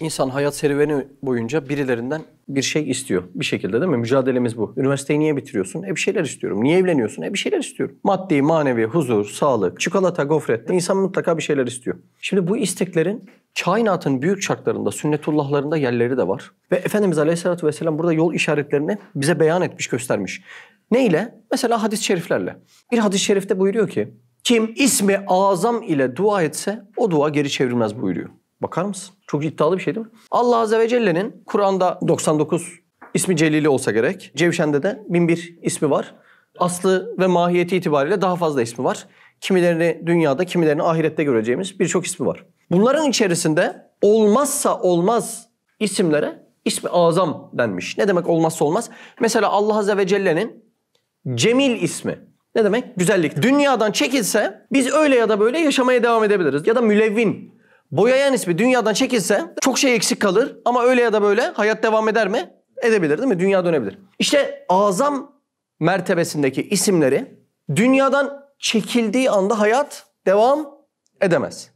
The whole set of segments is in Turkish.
İnsan hayat serüveni boyunca birilerinden bir şey istiyor. Bir şekilde değil mi? Mücadelemiz bu. Üniversiteyi niye bitiriyorsun? E bir şeyler istiyorum. Niye evleniyorsun? E bir şeyler istiyorum. Maddi, manevi, huzur, sağlık, çikolata, gofret. İnsan mutlaka bir şeyler istiyor. Şimdi bu isteklerin kainatın büyük çarklarında, sünnetullahlarında yerleri de var. Ve Efendimiz Aleyhisselatü Vesselam burada yol işaretlerini bize beyan etmiş, göstermiş. Neyle? Mesela hadis-i şeriflerle. Bir hadis-i şerifte buyuruyor ki, kim ismi azam ile dua etse o dua geri çevrilmez buyuruyor. Bakar mısın? Çok iddialı bir şey değil mi? Allah Azze ve Celle'nin Kur'an'da 99 ismi celili olsa gerek. Cevşen'de de 1001 ismi var. Aslı ve mahiyeti itibariyle daha fazla ismi var. Kimilerini dünyada, kimilerini ahirette göreceğimiz birçok ismi var. Bunların içerisinde olmazsa olmaz isimlere ismi azam denmiş. Ne demek olmazsa olmaz? Mesela Allah Azze ve Celle'nin Cemil ismi. Ne demek? Güzellik. Dünyadan çekilse biz öyle ya da böyle yaşamaya devam edebiliriz. Ya da mülevvin Boyayan ismi dünyadan çekilse çok şey eksik kalır ama öyle ya da böyle hayat devam eder mi? Edebilir değil mi? Dünya dönebilir. İşte azam mertebesindeki isimleri dünyadan çekildiği anda hayat devam edemez.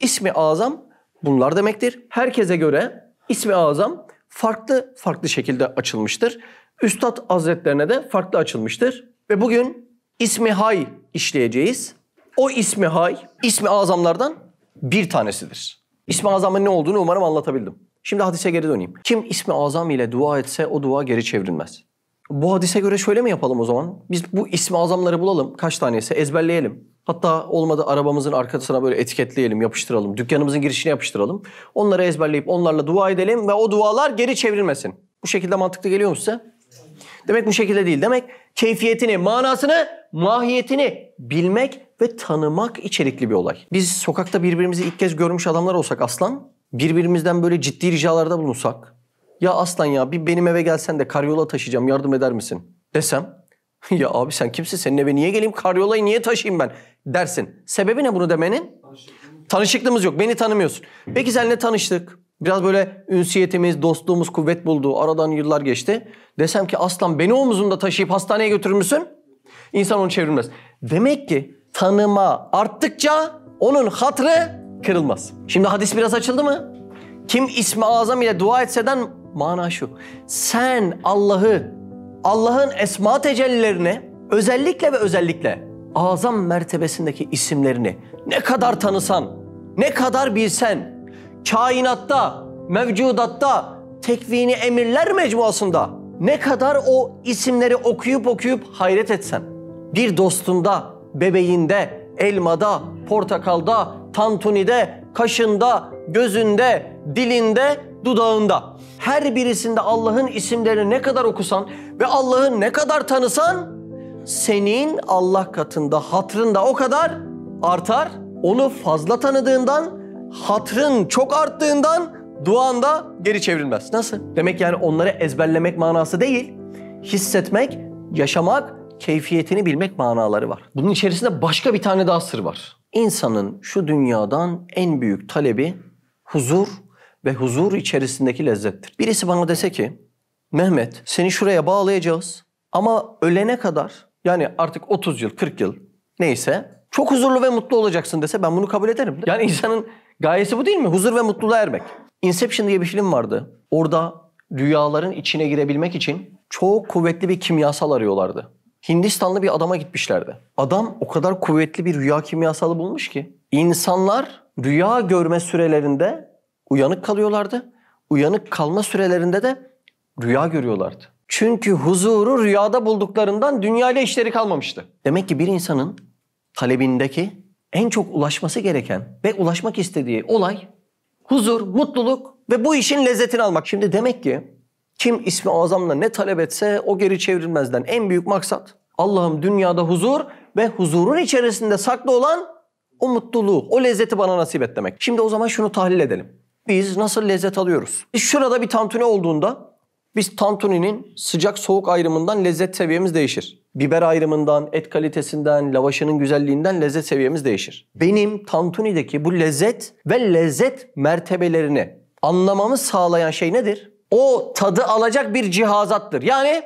İsmi azam bunlar demektir. Herkese göre ismi azam farklı farklı şekilde açılmıştır. Üstad Hazretlerine de farklı açılmıştır. Ve bugün ismi hay işleyeceğiz. O ismi hay, ismi azamlardan bir tanesidir. İsmi azamın ne olduğunu umarım anlatabildim. Şimdi hadise geri döneyim. Kim ismi azam ile dua etse o dua geri çevrilmez. Bu hadise göre şöyle mi yapalım o zaman? Biz bu ismi azamları bulalım. Kaç tanesi ezberleyelim. Hatta olmadı arabamızın arkasına böyle etiketleyelim, yapıştıralım. Dükkanımızın girişine yapıştıralım. Onları ezberleyip onlarla dua edelim ve o dualar geri çevrilmesin. Bu şekilde mantıklı geliyor mu size? Demek bu şekilde değil. Demek keyfiyetini, manasını, mahiyetini bilmek ve tanımak içerikli bir olay. Biz sokakta birbirimizi ilk kez görmüş adamlar olsak aslan, birbirimizden böyle ciddi ricalarda bulunsak, ya aslan ya bir benim eve gelsen de karyola taşıyacağım yardım eder misin desem, ya abi sen kimsin senin eve niye geleyim karyolayı niye taşıyayım ben dersin. Sebebi ne bunu demenin? Tanışıklığımız yok beni tanımıyorsun. Peki seninle tanıştık. Biraz böyle ünsiyetimiz, dostluğumuz kuvvet buldu. Aradan yıllar geçti. Desem ki aslan beni omuzumda taşıyıp hastaneye götürür müsün? İnsan onu çevrilmez. Demek ki tanıma arttıkça onun hatrı kırılmaz. Şimdi hadis biraz açıldı mı? Kim ismi azam ile dua etseden mana şu. Sen Allah'ı, Allah'ın esma tecellilerine özellikle ve özellikle azam mertebesindeki isimlerini ne kadar tanısan, ne kadar bilsen, kainatta, mevcudatta, tekvini emirler mecmuasında ne kadar o isimleri okuyup okuyup hayret etsen, bir dostunda, bebeğinde, elmada, portakalda, tantunide, kaşında, gözünde, dilinde, dudağında. Her birisinde Allah'ın isimlerini ne kadar okusan ve Allah'ı ne kadar tanısan senin Allah katında hatrın da o kadar artar. Onu fazla tanıdığından hatrın çok arttığından duan da geri çevrilmez. Nasıl? Demek yani onları ezberlemek manası değil, hissetmek, yaşamak, keyfiyetini bilmek manaları var. Bunun içerisinde başka bir tane daha sır var. İnsanın şu dünyadan en büyük talebi huzur ve huzur içerisindeki lezzettir. Birisi bana dese ki, Mehmet seni şuraya bağlayacağız ama ölene kadar yani artık 30 yıl, 40 yıl neyse çok huzurlu ve mutlu olacaksın dese ben bunu kabul ederim. Yani insanın Gayesi bu değil mi? Huzur ve mutluluğa ermek. Inception diye bir film vardı. Orada rüyaların içine girebilmek için çok kuvvetli bir kimyasal arıyorlardı. Hindistanlı bir adama gitmişlerdi. Adam o kadar kuvvetli bir rüya kimyasalı bulmuş ki insanlar rüya görme sürelerinde uyanık kalıyorlardı. Uyanık kalma sürelerinde de rüya görüyorlardı. Çünkü huzuru rüyada bulduklarından dünyayla işleri kalmamıştı. Demek ki bir insanın talebindeki en çok ulaşması gereken ve ulaşmak istediği olay huzur, mutluluk ve bu işin lezzetini almak. Şimdi demek ki kim ismi azamla ne talep etse o geri çevrilmezden en büyük maksat Allah'ım dünyada huzur ve huzurun içerisinde saklı olan o mutluluğu, o lezzeti bana nasip et demek. Şimdi o zaman şunu tahlil edelim. Biz nasıl lezzet alıyoruz? Şurada bir tantuni olduğunda biz tantuninin sıcak soğuk ayrımından lezzet seviyemiz değişir biber ayrımından, et kalitesinden, lavaşının güzelliğinden lezzet seviyemiz değişir. Benim tantuni'deki bu lezzet ve lezzet mertebelerini anlamamı sağlayan şey nedir? O tadı alacak bir cihazattır. Yani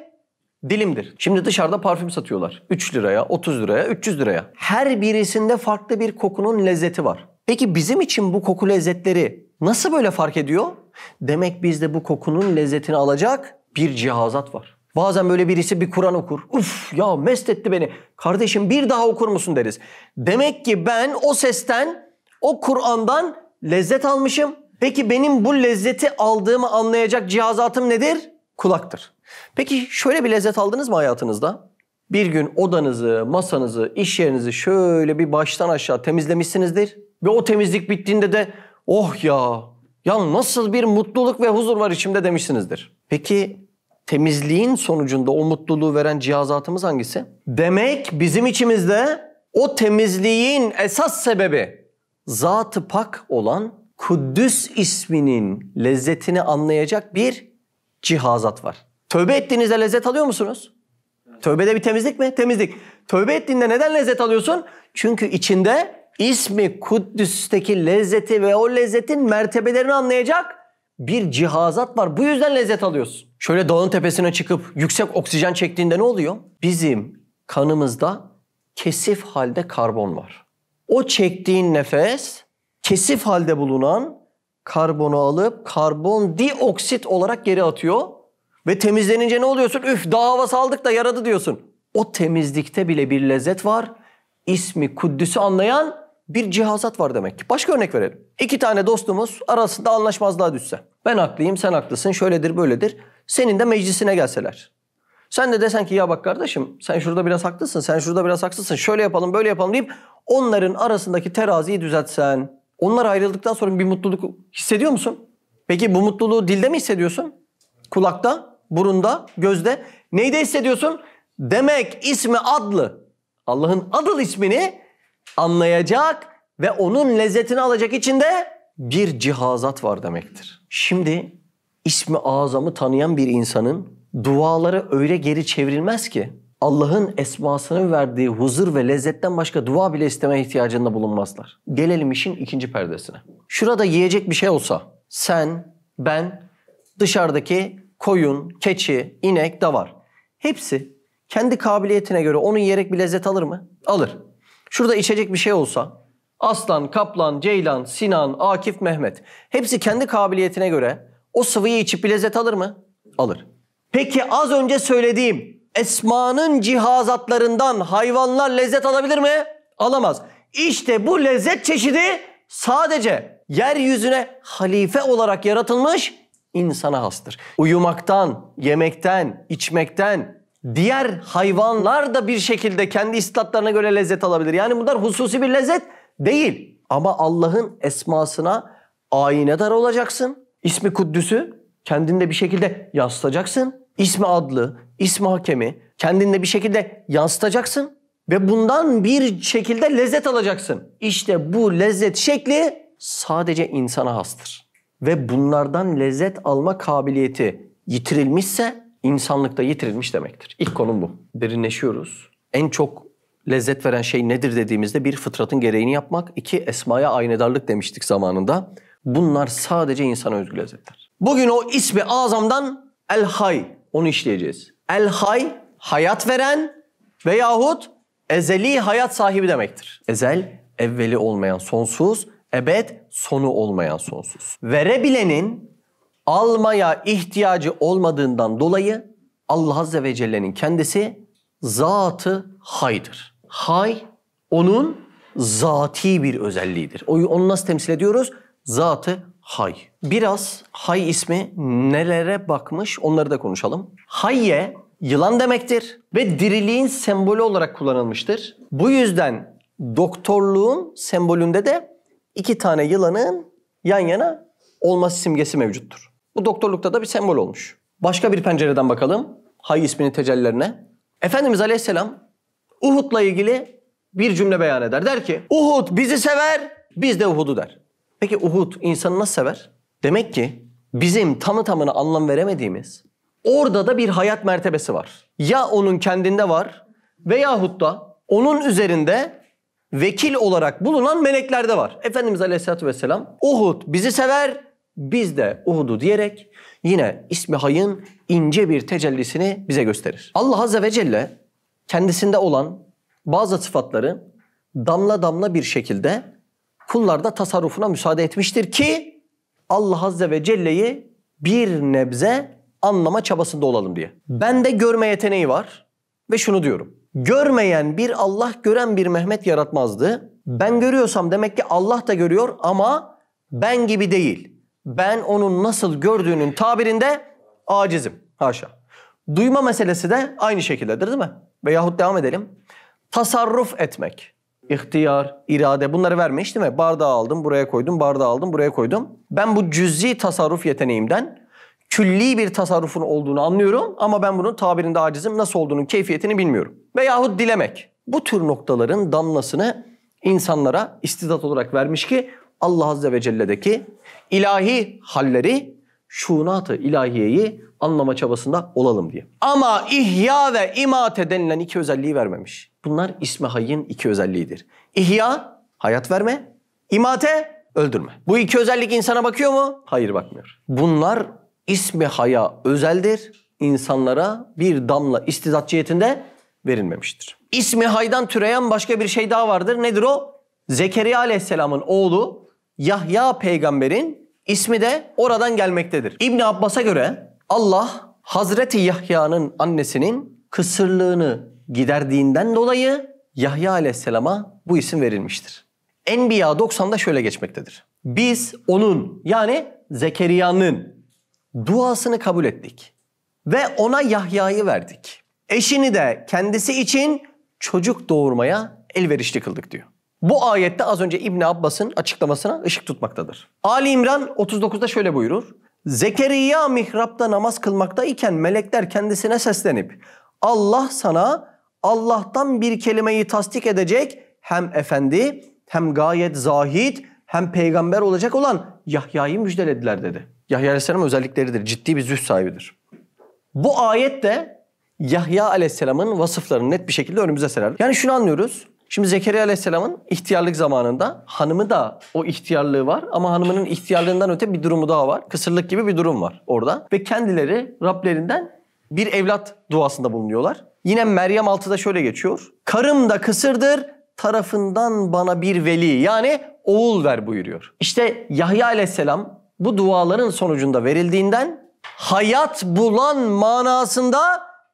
dilimdir. Şimdi dışarıda parfüm satıyorlar. 3 liraya, 30 liraya, 300 liraya. Her birisinde farklı bir kokunun lezzeti var. Peki bizim için bu koku lezzetleri nasıl böyle fark ediyor? Demek bizde bu kokunun lezzetini alacak bir cihazat var. Bazen böyle birisi bir Kur'an okur. Uf ya mest etti beni. Kardeşim bir daha okur musun deriz. Demek ki ben o sesten, o Kur'an'dan lezzet almışım. Peki benim bu lezzeti aldığımı anlayacak cihazatım nedir? Kulaktır. Peki şöyle bir lezzet aldınız mı hayatınızda? Bir gün odanızı, masanızı, iş yerinizi şöyle bir baştan aşağı temizlemişsinizdir. Ve o temizlik bittiğinde de oh ya, ya nasıl bir mutluluk ve huzur var içimde demişsinizdir. Peki temizliğin sonucunda o mutluluğu veren cihazatımız hangisi? Demek bizim içimizde o temizliğin esas sebebi zatı pak olan Kuddüs isminin lezzetini anlayacak bir cihazat var. Tövbe ettiğinizde lezzet alıyor musunuz? Tövbede bir temizlik mi? Temizlik. Tövbe ettiğinde neden lezzet alıyorsun? Çünkü içinde ismi Kuddüs'teki lezzeti ve o lezzetin mertebelerini anlayacak bir cihazat var. Bu yüzden lezzet alıyorsun. Şöyle dağın tepesine çıkıp yüksek oksijen çektiğinde ne oluyor? Bizim kanımızda kesif halde karbon var. O çektiğin nefes kesif halde bulunan karbonu alıp karbondioksit olarak geri atıyor. Ve temizlenince ne oluyorsun? Üf dağ havası aldık da yaradı diyorsun. O temizlikte bile bir lezzet var. İsmi Kuddüs'ü anlayan bir cihazat var demek ki. Başka örnek verelim. İki tane dostumuz arasında anlaşmazlığa düşse. Ben haklıyım, sen haklısın, şöyledir, böyledir. Senin de meclisine gelseler. Sen de desen ki ya bak kardeşim sen şurada biraz haklısın, sen şurada biraz haksızsın, şöyle yapalım, böyle yapalım deyip onların arasındaki teraziyi düzeltsen. Onlar ayrıldıktan sonra bir mutluluk hissediyor musun? Peki bu mutluluğu dilde mi hissediyorsun? Kulakta, burunda, gözde. Neyde hissediyorsun? Demek ismi adlı. Allah'ın adıl ismini anlayacak ve onun lezzetini alacak için de bir cihazat var demektir. Şimdi ismi azamı tanıyan bir insanın duaları öyle geri çevrilmez ki Allah'ın esmasının verdiği huzur ve lezzetten başka dua bile istemeye ihtiyacında bulunmazlar. Gelelim işin ikinci perdesine. Şurada yiyecek bir şey olsa sen, ben, dışarıdaki koyun, keçi, inek de var. Hepsi kendi kabiliyetine göre onu yiyerek bir lezzet alır mı? Alır. Şurada içecek bir şey olsa Aslan, Kaplan, Ceylan, Sinan, Akif, Mehmet hepsi kendi kabiliyetine göre o sıvıyı içip bir lezzet alır mı? Alır. Peki az önce söylediğim esmanın cihazatlarından hayvanlar lezzet alabilir mi? Alamaz. İşte bu lezzet çeşidi sadece yeryüzüne halife olarak yaratılmış insana hastır. Uyumaktan, yemekten, içmekten, diğer hayvanlar da bir şekilde kendi istatlarına göre lezzet alabilir. Yani bunlar hususi bir lezzet değil. Ama Allah'ın esmasına aynedar olacaksın. İsmi Kuddüs'ü kendinde bir şekilde yansıtacaksın. İsmi adlı, ismi hakemi kendinde bir şekilde yansıtacaksın. Ve bundan bir şekilde lezzet alacaksın. İşte bu lezzet şekli sadece insana hastır. Ve bunlardan lezzet alma kabiliyeti yitirilmişse insanlıkta yitirilmiş demektir. İlk konum bu. Derinleşiyoruz. En çok lezzet veren şey nedir dediğimizde bir fıtratın gereğini yapmak, iki esmaya aynedarlık demiştik zamanında. Bunlar sadece insana özgü lezzetler. Bugün o ismi azamdan El Hay onu işleyeceğiz. El Hay hayat veren veyahut ezeli hayat sahibi demektir. Ezel evveli olmayan sonsuz, ebed sonu olmayan sonsuz. Verebilenin almaya ihtiyacı olmadığından dolayı Allah Azze ve Celle'nin kendisi zatı haydır. Hay onun zati bir özelliğidir. Onu nasıl temsil ediyoruz? Zatı hay. Biraz hay ismi nelere bakmış onları da konuşalım. Hayye yılan demektir ve diriliğin sembolü olarak kullanılmıştır. Bu yüzden doktorluğun sembolünde de iki tane yılanın yan yana olması simgesi mevcuttur. Bu doktorlukta da bir sembol olmuş. Başka bir pencereden bakalım Hay isminin tecellilerine. Efendimiz Aleyhisselam Uhud'la ilgili bir cümle beyan eder. Der ki Uhud bizi sever, biz de Uhud'u der. Peki Uhud insanı nasıl sever? Demek ki bizim tamı tamına anlam veremediğimiz orada da bir hayat mertebesi var. Ya onun kendinde var veyahut da onun üzerinde vekil olarak bulunan meleklerde var. Efendimiz Aleyhisselatü Vesselam Uhud bizi sever, biz de Uhud'u diyerek yine ismi hayın ince bir tecellisini bize gösterir. Allah Azze ve Celle kendisinde olan bazı sıfatları damla damla bir şekilde kullarda tasarrufuna müsaade etmiştir ki Allah Azze ve Celle'yi bir nebze anlama çabasında olalım diye. Bende görme yeteneği var ve şunu diyorum. Görmeyen bir Allah gören bir Mehmet yaratmazdı. Ben görüyorsam demek ki Allah da görüyor ama ben gibi değil ben onun nasıl gördüğünün tabirinde acizim. Haşa. Duyma meselesi de aynı şekildedir değil mi? Veyahut devam edelim. Tasarruf etmek. İhtiyar, irade bunları vermiş değil mi? Bardağı aldım, buraya koydum, bardağı aldım, buraya koydum. Ben bu cüz'i tasarruf yeteneğimden külli bir tasarrufun olduğunu anlıyorum ama ben bunun tabirinde acizim nasıl olduğunun keyfiyetini bilmiyorum. Veyahut dilemek. Bu tür noktaların damlasını insanlara istidat olarak vermiş ki Allah Azze ve Celle'deki ilahi halleri, şunatı ilahiyeyi anlama çabasında olalım diye. Ama ihya ve imate denilen iki özelliği vermemiş. Bunlar İsmi Hayyin iki özelliğidir. İhya, hayat verme. imate, öldürme. Bu iki özellik insana bakıyor mu? Hayır bakmıyor. Bunlar İsmi Haya özeldir. İnsanlara bir damla istizat cihetinde verilmemiştir. İsmi Hay'dan türeyen başka bir şey daha vardır. Nedir o? Zekeriya Aleyhisselam'ın oğlu Yahya peygamberin ismi de oradan gelmektedir. İbni Abbas'a göre Allah Hazreti Yahya'nın annesinin kısırlığını giderdiğinden dolayı Yahya aleyhisselama bu isim verilmiştir. Enbiya 90'da şöyle geçmektedir. Biz onun yani Zekeriya'nın duasını kabul ettik ve ona Yahya'yı verdik. Eşini de kendisi için çocuk doğurmaya elverişli kıldık diyor. Bu ayette az önce İbn Abbas'ın açıklamasına ışık tutmaktadır. Ali İmran 39'da şöyle buyurur. Zekeriya mihrapta namaz kılmakta iken melekler kendisine seslenip Allah sana Allah'tan bir kelimeyi tasdik edecek hem efendi hem gayet zahid hem peygamber olacak olan Yahya'yı müjdelediler dedi. Yahya Aleyhisselam özellikleridir. Ciddi bir züht sahibidir. Bu ayet de Yahya Aleyhisselam'ın vasıflarını net bir şekilde önümüze serer. Yani şunu anlıyoruz. Şimdi Zekeriya Aleyhisselam'ın ihtiyarlık zamanında hanımı da o ihtiyarlığı var ama hanımının ihtiyarlığından öte bir durumu daha var. Kısırlık gibi bir durum var orada. Ve kendileri Rablerinden bir evlat duasında bulunuyorlar. Yine Meryem 6'da şöyle geçiyor. Karım da kısırdır tarafından bana bir veli yani oğul ver buyuruyor. İşte Yahya aleyhisselam bu duaların sonucunda verildiğinden hayat bulan manasında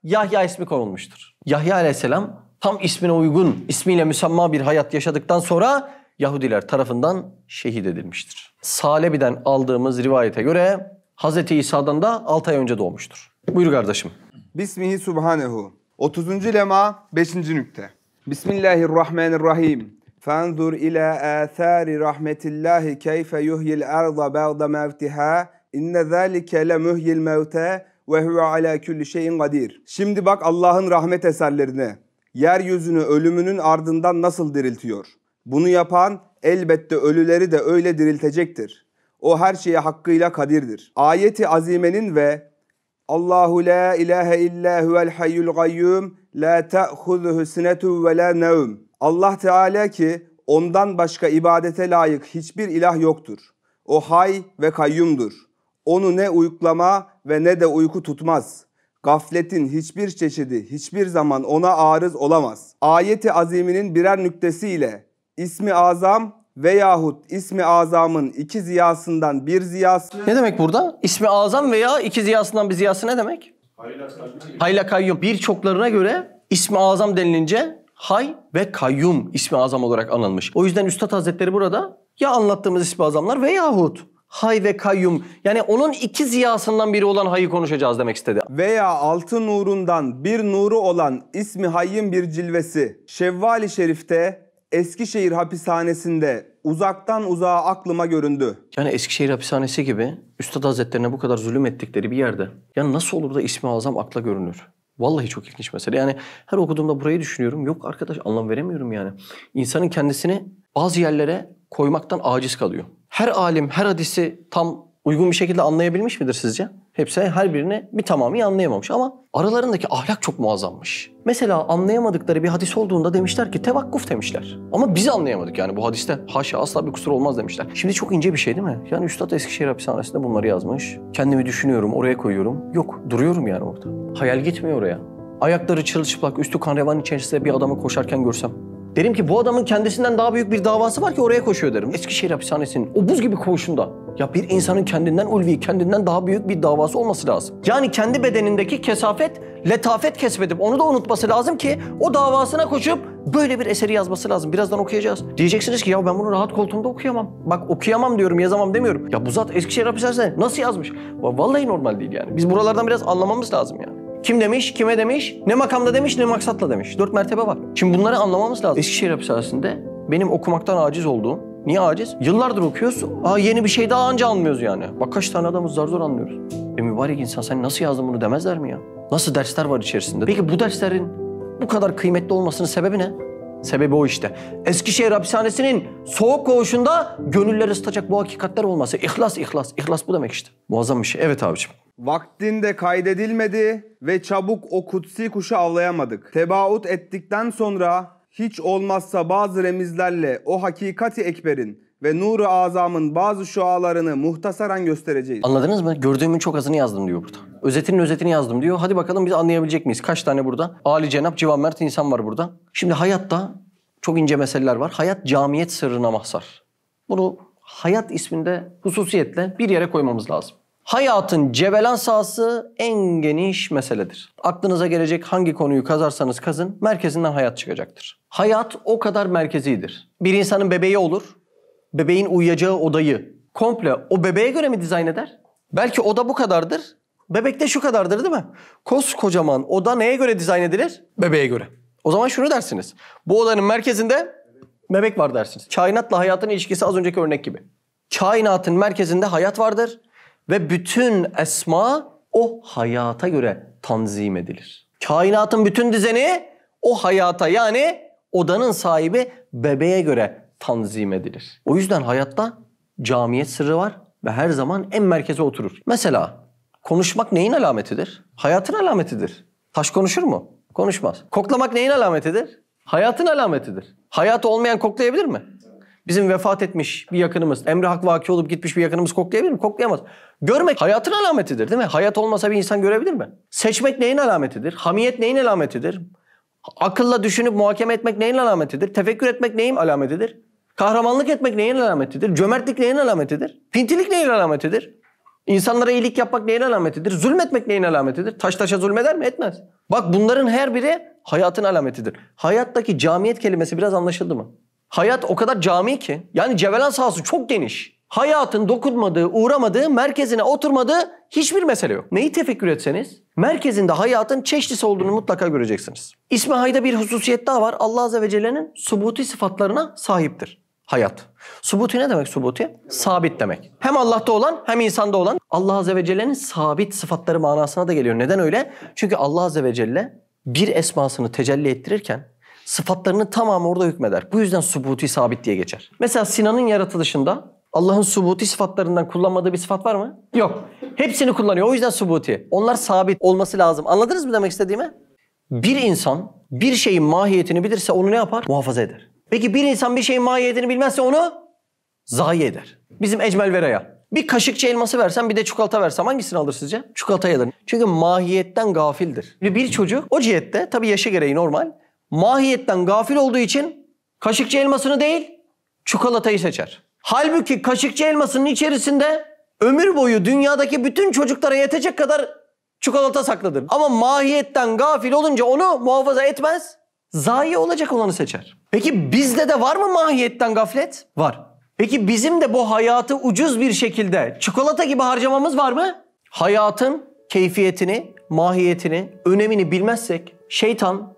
Yahya ismi konulmuştur. Yahya aleyhisselam tam ismine uygun, ismiyle müsemma bir hayat yaşadıktan sonra Yahudiler tarafından şehit edilmiştir. Salebi'den aldığımız rivayete göre Hz. İsa'dan da 6 ay önce doğmuştur. Buyur kardeşim. Bismihi Subhanehu. 30. lema 5. nükte. Bismillahirrahmanirrahim. فَانْظُرْ اِلَى آثَارِ رَحْمَةِ اللّٰهِ كَيْفَ يُحْيِ الْاَرْضَ بَعْدَ مَوْتِهَا اِنَّ ذَٰلِكَ لَمُحْيِ الْمَوْتَى وَهُوَ ala كُلِّ şeyin قَدِيرٍ Şimdi bak Allah'ın rahmet eserlerine yeryüzünü ölümünün ardından nasıl diriltiyor? Bunu yapan elbette ölüleri de öyle diriltecektir. O her şeye hakkıyla kadirdir. Ayeti azimenin ve Allahu la ilahe illa huvel hayyul gayyum la ta'khuzuhu sinetu ve la nevm. Allah Teala ki ondan başka ibadete layık hiçbir ilah yoktur. O hay ve kayyumdur. Onu ne uyuklama ve ne de uyku tutmaz. Gafletin hiçbir çeşidi hiçbir zaman ona arız olamaz. Ayeti aziminin birer nüktesiyle ismi azam veyahut ismi azamın iki ziyasından bir ziyası... Ne demek burada? İsmi azam veya iki ziyasından bir ziyası ne demek? Hayla kayyum. Birçoklarına göre ismi azam denilince hay ve kayyum ismi azam olarak anılmış. O yüzden Üstad Hazretleri burada ya anlattığımız ismi azamlar veyahut hay ve kayyum. Yani onun iki ziyasından biri olan hayı konuşacağız demek istedi. Veya altı nurundan bir nuru olan ismi hayyin bir cilvesi. Şevvali Şerif'te Eskişehir hapishanesinde uzaktan uzağa aklıma göründü. Yani Eskişehir hapishanesi gibi Üstad Hazretlerine bu kadar zulüm ettikleri bir yerde. Yani nasıl olur da ismi azam akla görünür? Vallahi çok ilginç mesele. Yani her okuduğumda burayı düşünüyorum. Yok arkadaş anlam veremiyorum yani. İnsanın kendisini bazı yerlere koymaktan aciz kalıyor her alim her hadisi tam uygun bir şekilde anlayabilmiş midir sizce? Hepsi her birini bir tamamı anlayamamış ama aralarındaki ahlak çok muazzammış. Mesela anlayamadıkları bir hadis olduğunda demişler ki tevakkuf demişler. Ama biz anlayamadık yani bu hadiste haşa asla bir kusur olmaz demişler. Şimdi çok ince bir şey değil mi? Yani Üstad Eskişehir Hapishanesi'nde bunları yazmış. Kendimi düşünüyorum, oraya koyuyorum. Yok, duruyorum yani orada. Hayal gitmiyor oraya. Ayakları çırılçıplak, üstü kan revan içerisinde bir adamı koşarken görsem Derim ki bu adamın kendisinden daha büyük bir davası var ki oraya koşuyor derim. Eskişehir hapishanesinin o buz gibi koğuşunda. Ya bir insanın kendinden ulvi, kendinden daha büyük bir davası olması lazım. Yani kendi bedenindeki kesafet, letafet kesbedip onu da unutması lazım ki o davasına koşup böyle bir eseri yazması lazım. Birazdan okuyacağız. Diyeceksiniz ki ya ben bunu rahat koltuğumda okuyamam. Bak okuyamam diyorum, yazamam demiyorum. Ya bu zat Eskişehir hapishanesinde nasıl yazmış? Vallahi normal değil yani. Biz buralardan biraz anlamamız lazım yani. Kim demiş, kime demiş, ne makamda demiş, ne maksatla demiş. Dört mertebe var. Şimdi bunları anlamamız lazım. Eskişehir Hapishanesi'nde benim okumaktan aciz olduğum, niye aciz? Yıllardır okuyoruz, aa yeni bir şey daha anca anlıyoruz yani. Bak kaç tane adamız zar zor anlıyoruz. E mübarek insan sen nasıl yazdın bunu demezler mi ya? Nasıl dersler var içerisinde? Peki bu derslerin bu kadar kıymetli olmasının sebebi ne? Sebebi o işte. Eskişehir hapishanesinin soğuk koğuşunda gönülleri ısıtacak bu hakikatler olması. İhlas, ihlas, ihlas bu demek işte. Muazzam bir şey. Evet abiciğim. Vaktinde kaydedilmedi ve çabuk o kutsi kuşu avlayamadık. Tebaut ettikten sonra hiç olmazsa bazı remizlerle o hakikati ekberin ve nuru azamın bazı şualarını muhtasaran göstereceğiz. Anladınız mı? Gördüğümün çok azını yazdım diyor burada. Özetinin özetini yazdım diyor. Hadi bakalım biz anlayabilecek miyiz? Kaç tane burada? Ali Cenap, Civan Mert insan var burada. Şimdi hayatta çok ince meseleler var. Hayat camiyet sırrına mahsar. Bunu hayat isminde hususiyetle bir yere koymamız lazım. Hayatın cebelan sahası en geniş meseledir. Aklınıza gelecek hangi konuyu kazarsanız kazın, merkezinden hayat çıkacaktır. Hayat o kadar merkezidir. Bir insanın bebeği olur, bebeğin uyuyacağı odayı komple o bebeğe göre mi dizayn eder? Belki oda bu kadardır, bebek de şu kadardır değil mi? Koskocaman oda neye göre dizayn edilir? Bebeğe göre. O zaman şunu dersiniz. Bu odanın merkezinde bebek var dersiniz. Kainatla hayatın ilişkisi az önceki örnek gibi. Kainatın merkezinde hayat vardır ve bütün esma o hayata göre tanzim edilir. Kainatın bütün düzeni o hayata yani odanın sahibi bebeğe göre tanzim edilir. O yüzden hayatta camiye sırrı var ve her zaman en merkeze oturur. Mesela konuşmak neyin alametidir? Hayatın alametidir. Taş konuşur mu? Konuşmaz. Koklamak neyin alametidir? Hayatın alametidir. Hayat olmayan koklayabilir mi? Bizim vefat etmiş bir yakınımız, Emre Hak vaki olup gitmiş bir yakınımız koklayabilir mi? Koklayamaz. Görmek hayatın alametidir değil mi? Hayat olmasa bir insan görebilir mi? Seçmek neyin alametidir? Hamiyet neyin alametidir? Akılla düşünüp muhakeme etmek neyin alametidir? Tefekkür etmek neyin alametidir? Kahramanlık etmek neyin alametidir? Cömertlik neyin alametidir? Pintilik neyin alametidir? İnsanlara iyilik yapmak neyin alametidir? Zulmetmek neyin alametidir? Taş taşa zulmeder mi? Etmez. Bak bunların her biri hayatın alametidir. Hayattaki camiyet kelimesi biraz anlaşıldı mı? Hayat o kadar cami ki. Yani cevelan sahası çok geniş. Hayatın dokunmadığı, uğramadığı, merkezine oturmadığı hiçbir mesele yok. Neyi tefekkür etseniz merkezinde hayatın çeşnisi olduğunu mutlaka göreceksiniz. İsmi Hayda bir hususiyet daha var. Allah Azze ve Celle'nin subuti sıfatlarına sahiptir hayat. Subuti ne demek subuti? Sabit demek. Hem Allah'ta olan hem insanda olan Allah Azze ve Celle'nin sabit sıfatları manasına da geliyor. Neden öyle? Çünkü Allah Azze ve Celle bir esmasını tecelli ettirirken sıfatlarının tamamı orada hükmeder. Bu yüzden subuti sabit diye geçer. Mesela Sinan'ın yaratılışında Allah'ın subuti sıfatlarından kullanmadığı bir sıfat var mı? Yok. Hepsini kullanıyor. O yüzden subuti. Onlar sabit olması lazım. Anladınız mı demek istediğimi? Bir insan bir şeyin mahiyetini bilirse onu ne yapar? Muhafaza eder. Peki bir insan bir şeyin mahiyetini bilmezse onu zayi eder. Bizim Ecmel Vera'ya. Bir kaşıkçı elması versen bir de çikolata versem hangisini alır sizce? Çikolatayı alır. Çünkü mahiyetten gafildir. Bir çocuk o cihette tabii yaşa gereği normal mahiyetten gafil olduğu için kaşıkçı elmasını değil çikolatayı seçer. Halbuki kaşıkçı elmasının içerisinde ömür boyu dünyadaki bütün çocuklara yetecek kadar çikolata saklıdır. Ama mahiyetten gafil olunca onu muhafaza etmez, zayi olacak olanı seçer. Peki bizde de var mı mahiyetten gaflet? Var. Peki bizim de bu hayatı ucuz bir şekilde çikolata gibi harcamamız var mı? Hayatın keyfiyetini, mahiyetini, önemini bilmezsek şeytan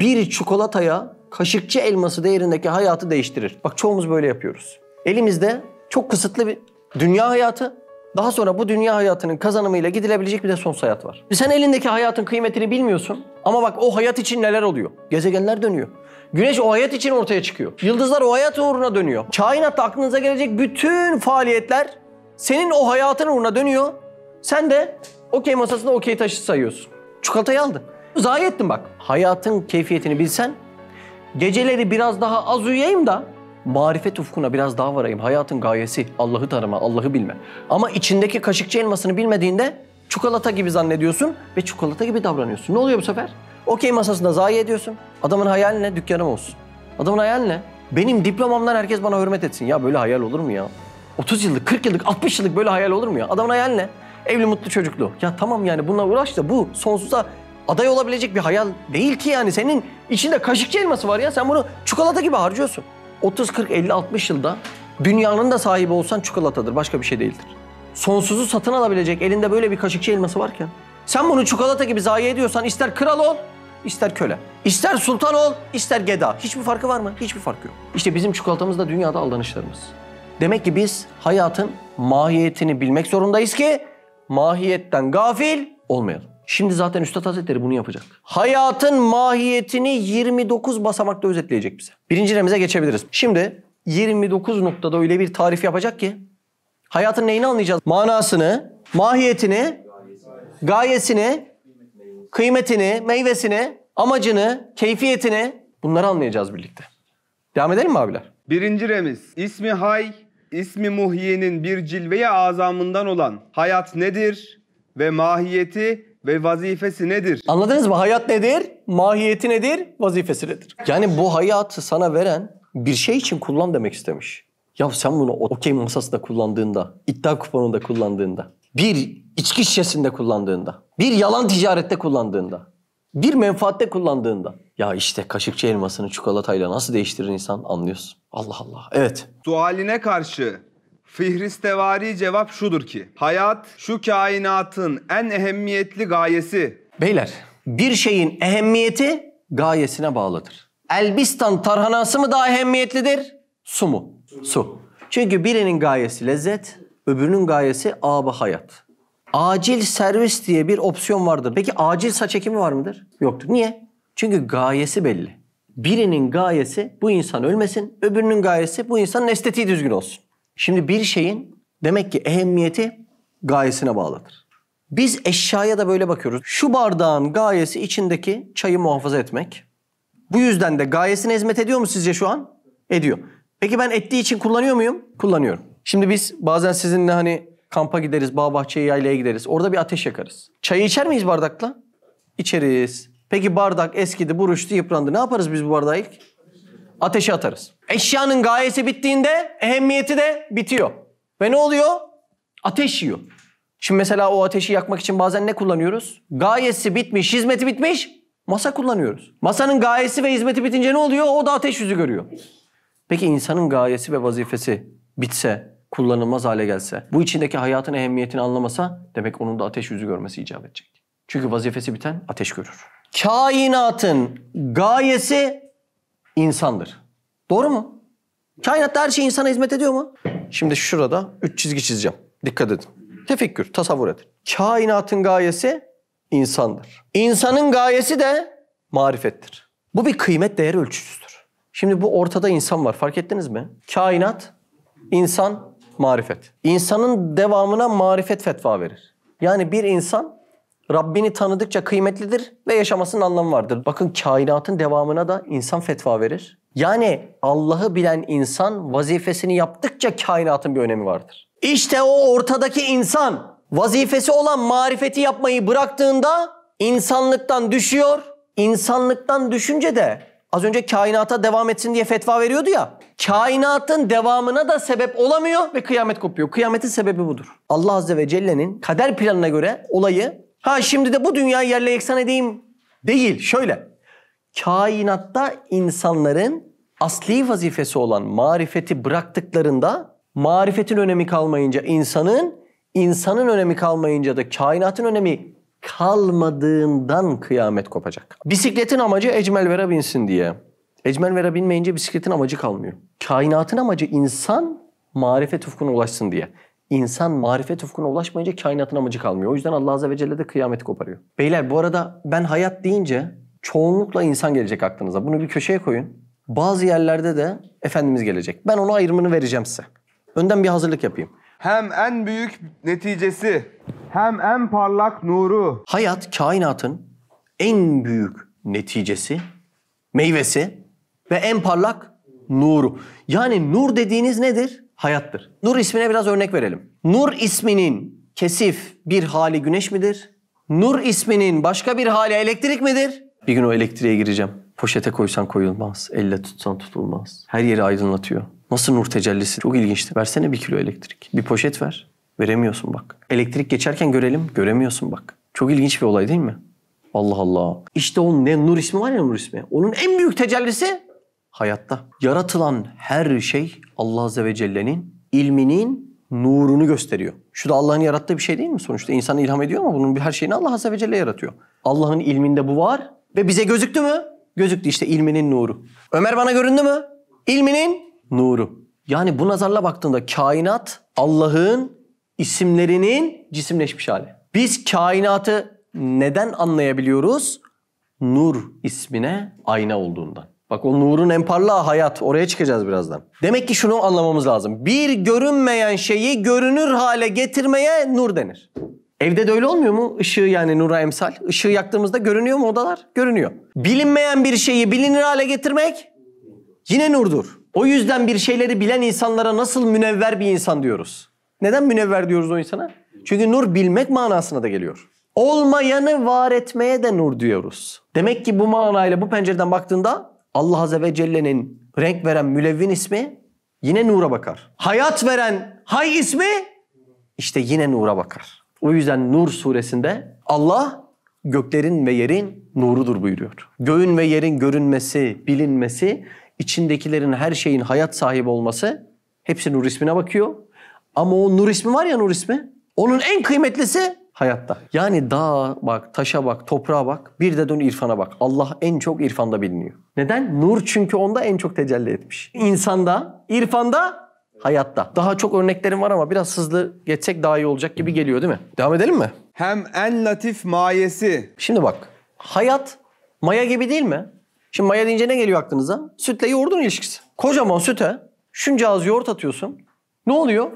bir çikolataya kaşıkçı elması değerindeki hayatı değiştirir. Bak çoğumuz böyle yapıyoruz. Elimizde çok kısıtlı bir dünya hayatı, daha sonra bu dünya hayatının kazanımıyla gidilebilecek bir de sonsuz hayat var. Sen elindeki hayatın kıymetini bilmiyorsun ama bak o hayat için neler oluyor. Gezegenler dönüyor. Güneş o hayat için ortaya çıkıyor. Yıldızlar o hayat uğruna dönüyor. Kainatta aklınıza gelecek bütün faaliyetler senin o hayatın uğruna dönüyor. Sen de okey masasında okey taşı sayıyorsun. Çikolatayı aldın. Zayi ettim bak. Hayatın keyfiyetini bilsen, geceleri biraz daha az uyuyayım da marifet ufkuna biraz daha varayım. Hayatın gayesi Allah'ı tanıma, Allah'ı bilme. Ama içindeki kaşıkçı elmasını bilmediğinde çikolata gibi zannediyorsun ve çikolata gibi davranıyorsun. Ne oluyor bu sefer? Okey masasında zayi ediyorsun. Adamın hayali ne? Dükkanım olsun. Adamın hayali ne? Benim diplomamdan herkes bana hürmet etsin. Ya böyle hayal olur mu ya? 30 yıllık, 40 yıllık, 60 yıllık böyle hayal olur mu ya? Adamın hayali ne? Evli, mutlu, çocuklu. Ya tamam yani bununla uğraş da bu sonsuza aday olabilecek bir hayal değil ki yani. Senin içinde kaşıkçı elması var ya. Sen bunu çikolata gibi harcıyorsun. 30, 40, 50, 60 yılda dünyanın da sahibi olsan çikolatadır. Başka bir şey değildir. Sonsuzu satın alabilecek elinde böyle bir kaşıkçı elması varken sen bunu çikolata gibi zayi ediyorsan ister kral ol, ister köle. ister sultan ol, ister geda. Hiçbir farkı var mı? Hiçbir farkı yok. İşte bizim çikolatamız da dünyada aldanışlarımız. Demek ki biz hayatın mahiyetini bilmek zorundayız ki mahiyetten gafil olmayalım. Şimdi zaten Üstad Hazretleri bunu yapacak. Hayatın mahiyetini 29 basamakta özetleyecek bize. Birinci remize geçebiliriz. Şimdi 29 noktada öyle bir tarif yapacak ki hayatın neyini anlayacağız? Manasını, mahiyetini, gayesini, kıymetini, meyvesini, amacını, keyfiyetini bunları anlayacağız birlikte. Devam edelim mi abiler? Birinci remiz. İsmi Hay, ismi Muhiyenin bir cilveye azamından olan hayat nedir ve mahiyeti ve vazifesi nedir? Anladınız mı? Hayat nedir? Mahiyeti nedir? Vazifesi nedir? Yani bu hayatı sana veren bir şey için kullan demek istemiş. Ya sen bunu okey masasında kullandığında, iddia kuponunda kullandığında, bir içki şişesinde kullandığında, bir yalan ticarette kullandığında, bir menfaatte kullandığında. Ya işte kaşıkçı elmasını çikolatayla nasıl değiştirir insan anlıyorsun. Allah Allah. Evet. Sualine karşı Fihristevari cevap şudur ki, hayat şu kainatın en ehemmiyetli gayesi. Beyler, bir şeyin ehemmiyeti gayesine bağlıdır. Elbistan tarhanası mı daha ehemmiyetlidir, su mu? Su. Çünkü birinin gayesi lezzet, öbürünün gayesi abı hayat. Acil servis diye bir opsiyon vardır. Peki acil saç ekimi var mıdır? Yoktur. Niye? Çünkü gayesi belli. Birinin gayesi bu insan ölmesin, öbürünün gayesi bu insanın estetiği düzgün olsun. Şimdi bir şeyin demek ki ehemmiyeti gayesine bağlıdır. Biz eşyaya da böyle bakıyoruz. Şu bardağın gayesi içindeki çayı muhafaza etmek. Bu yüzden de gayesini hizmet ediyor mu sizce şu an? Ediyor. Peki ben ettiği için kullanıyor muyum? Kullanıyorum. Şimdi biz bazen sizinle hani kampa gideriz, bağ bahçeye, yaylaya gideriz. Orada bir ateş yakarız. Çayı içer miyiz bardakla? İçeriz. Peki bardak eskidi, buruştu, yıprandı. Ne yaparız biz bu bardağı ilk? ateşe atarız. Eşyanın gayesi bittiğinde ehemmiyeti de bitiyor. Ve ne oluyor? Ateş yiyor. Şimdi mesela o ateşi yakmak için bazen ne kullanıyoruz? Gayesi bitmiş, hizmeti bitmiş masa kullanıyoruz. Masanın gayesi ve hizmeti bitince ne oluyor? O da ateş yüzü görüyor. Peki insanın gayesi ve vazifesi bitse, kullanılmaz hale gelse, bu içindeki hayatın ehemmiyetini anlamasa demek onun da ateş yüzü görmesi icap edecek. Çünkü vazifesi biten ateş görür. Kainatın gayesi insandır. Doğru mu? Kainatta her şey insana hizmet ediyor mu? Şimdi şurada üç çizgi çizeceğim. Dikkat edin. Tefekkür, tasavvur edin. Kainatın gayesi insandır. İnsanın gayesi de marifettir. Bu bir kıymet değer ölçüsüdür. Şimdi bu ortada insan var fark ettiniz mi? Kainat, insan, marifet. İnsanın devamına marifet fetva verir. Yani bir insan Rabbini tanıdıkça kıymetlidir ve yaşamasının anlamı vardır. Bakın kainatın devamına da insan fetva verir. Yani Allah'ı bilen insan vazifesini yaptıkça kainatın bir önemi vardır. İşte o ortadaki insan vazifesi olan marifeti yapmayı bıraktığında insanlıktan düşüyor. İnsanlıktan düşünce de az önce kainata devam etsin diye fetva veriyordu ya. Kainatın devamına da sebep olamıyor ve kıyamet kopuyor. Kıyametin sebebi budur. Allah Azze ve Celle'nin kader planına göre olayı Ha şimdi de bu dünyayı yerle yeksan edeyim. Değil. Şöyle. Kainatta insanların asli vazifesi olan marifeti bıraktıklarında marifetin önemi kalmayınca insanın, insanın önemi kalmayınca da kainatın önemi kalmadığından kıyamet kopacak. Bisikletin amacı ecmel vera binsin diye. Ecmel vera binmeyince bisikletin amacı kalmıyor. Kainatın amacı insan marifet ufkuna ulaşsın diye. İnsan marifet ufkuna ulaşmayınca kainatın amacı kalmıyor. O yüzden Allah Azze ve Celle de kıyameti koparıyor. Beyler bu arada ben hayat deyince çoğunlukla insan gelecek aklınıza. Bunu bir köşeye koyun. Bazı yerlerde de Efendimiz gelecek. Ben ona ayrımını vereceğim size. Önden bir hazırlık yapayım. Hem en büyük neticesi, hem en parlak nuru. Hayat kainatın en büyük neticesi, meyvesi ve en parlak nuru. Yani nur dediğiniz nedir? hayattır. Nur ismine biraz örnek verelim. Nur isminin kesif bir hali güneş midir? Nur isminin başka bir hali elektrik midir? Bir gün o elektriğe gireceğim. Poşete koysan koyulmaz, elle tutsan tutulmaz. Her yeri aydınlatıyor. Nasıl nur tecellisi? Çok ilginçti. Versene bir kilo elektrik. Bir poşet ver. Veremiyorsun bak. Elektrik geçerken görelim. Göremiyorsun bak. Çok ilginç bir olay değil mi? Allah Allah. İşte o ne nur ismi var ya nur ismi. Onun en büyük tecellisi hayatta. Yaratılan her şey Allah Azze ve Celle'nin ilminin nurunu gösteriyor. Şu da Allah'ın yarattığı bir şey değil mi sonuçta? İnsan ilham ediyor ama bunun bir her şeyini Allah Azze ve Celle yaratıyor. Allah'ın ilminde bu var ve bize gözüktü mü? Gözüktü işte ilminin nuru. Ömer bana göründü mü? İlminin nuru. Yani bu nazarla baktığında kainat Allah'ın isimlerinin cisimleşmiş hali. Biz kainatı neden anlayabiliyoruz? Nur ismine ayna olduğundan. Bak o nurun en parlağı hayat. Oraya çıkacağız birazdan. Demek ki şunu anlamamız lazım. Bir görünmeyen şeyi görünür hale getirmeye nur denir. Evde de öyle olmuyor mu? Işığı yani nura emsal. Işığı yaktığımızda görünüyor mu odalar? Görünüyor. Bilinmeyen bir şeyi bilinir hale getirmek yine nurdur. O yüzden bir şeyleri bilen insanlara nasıl münevver bir insan diyoruz. Neden münevver diyoruz o insana? Çünkü nur bilmek manasına da geliyor. Olmayanı var etmeye de nur diyoruz. Demek ki bu manayla bu pencereden baktığında Allah Azze ve Celle'nin renk veren mülevvin ismi yine nura bakar. Hayat veren hay ismi işte yine nura bakar. O yüzden Nur suresinde Allah göklerin ve yerin nurudur buyuruyor. Göğün ve yerin görünmesi, bilinmesi, içindekilerin her şeyin hayat sahibi olması hepsi Nur ismine bakıyor. Ama o Nur ismi var ya Nur ismi onun en kıymetlisi hayatta. Yani dağa bak, taşa bak, toprağa bak, bir de dön irfana bak. Allah en çok irfanda biliniyor. Neden? Nur çünkü onda en çok tecelli etmiş. İnsanda, irfanda, hayatta. Daha çok örneklerim var ama biraz hızlı geçsek daha iyi olacak gibi geliyor değil mi? Devam edelim mi? Hem en latif mayesi. Şimdi bak, hayat maya gibi değil mi? Şimdi maya deyince ne geliyor aklınıza? Sütle yoğurdun ilişkisi. Kocaman süte şunca az yoğurt atıyorsun. Ne oluyor?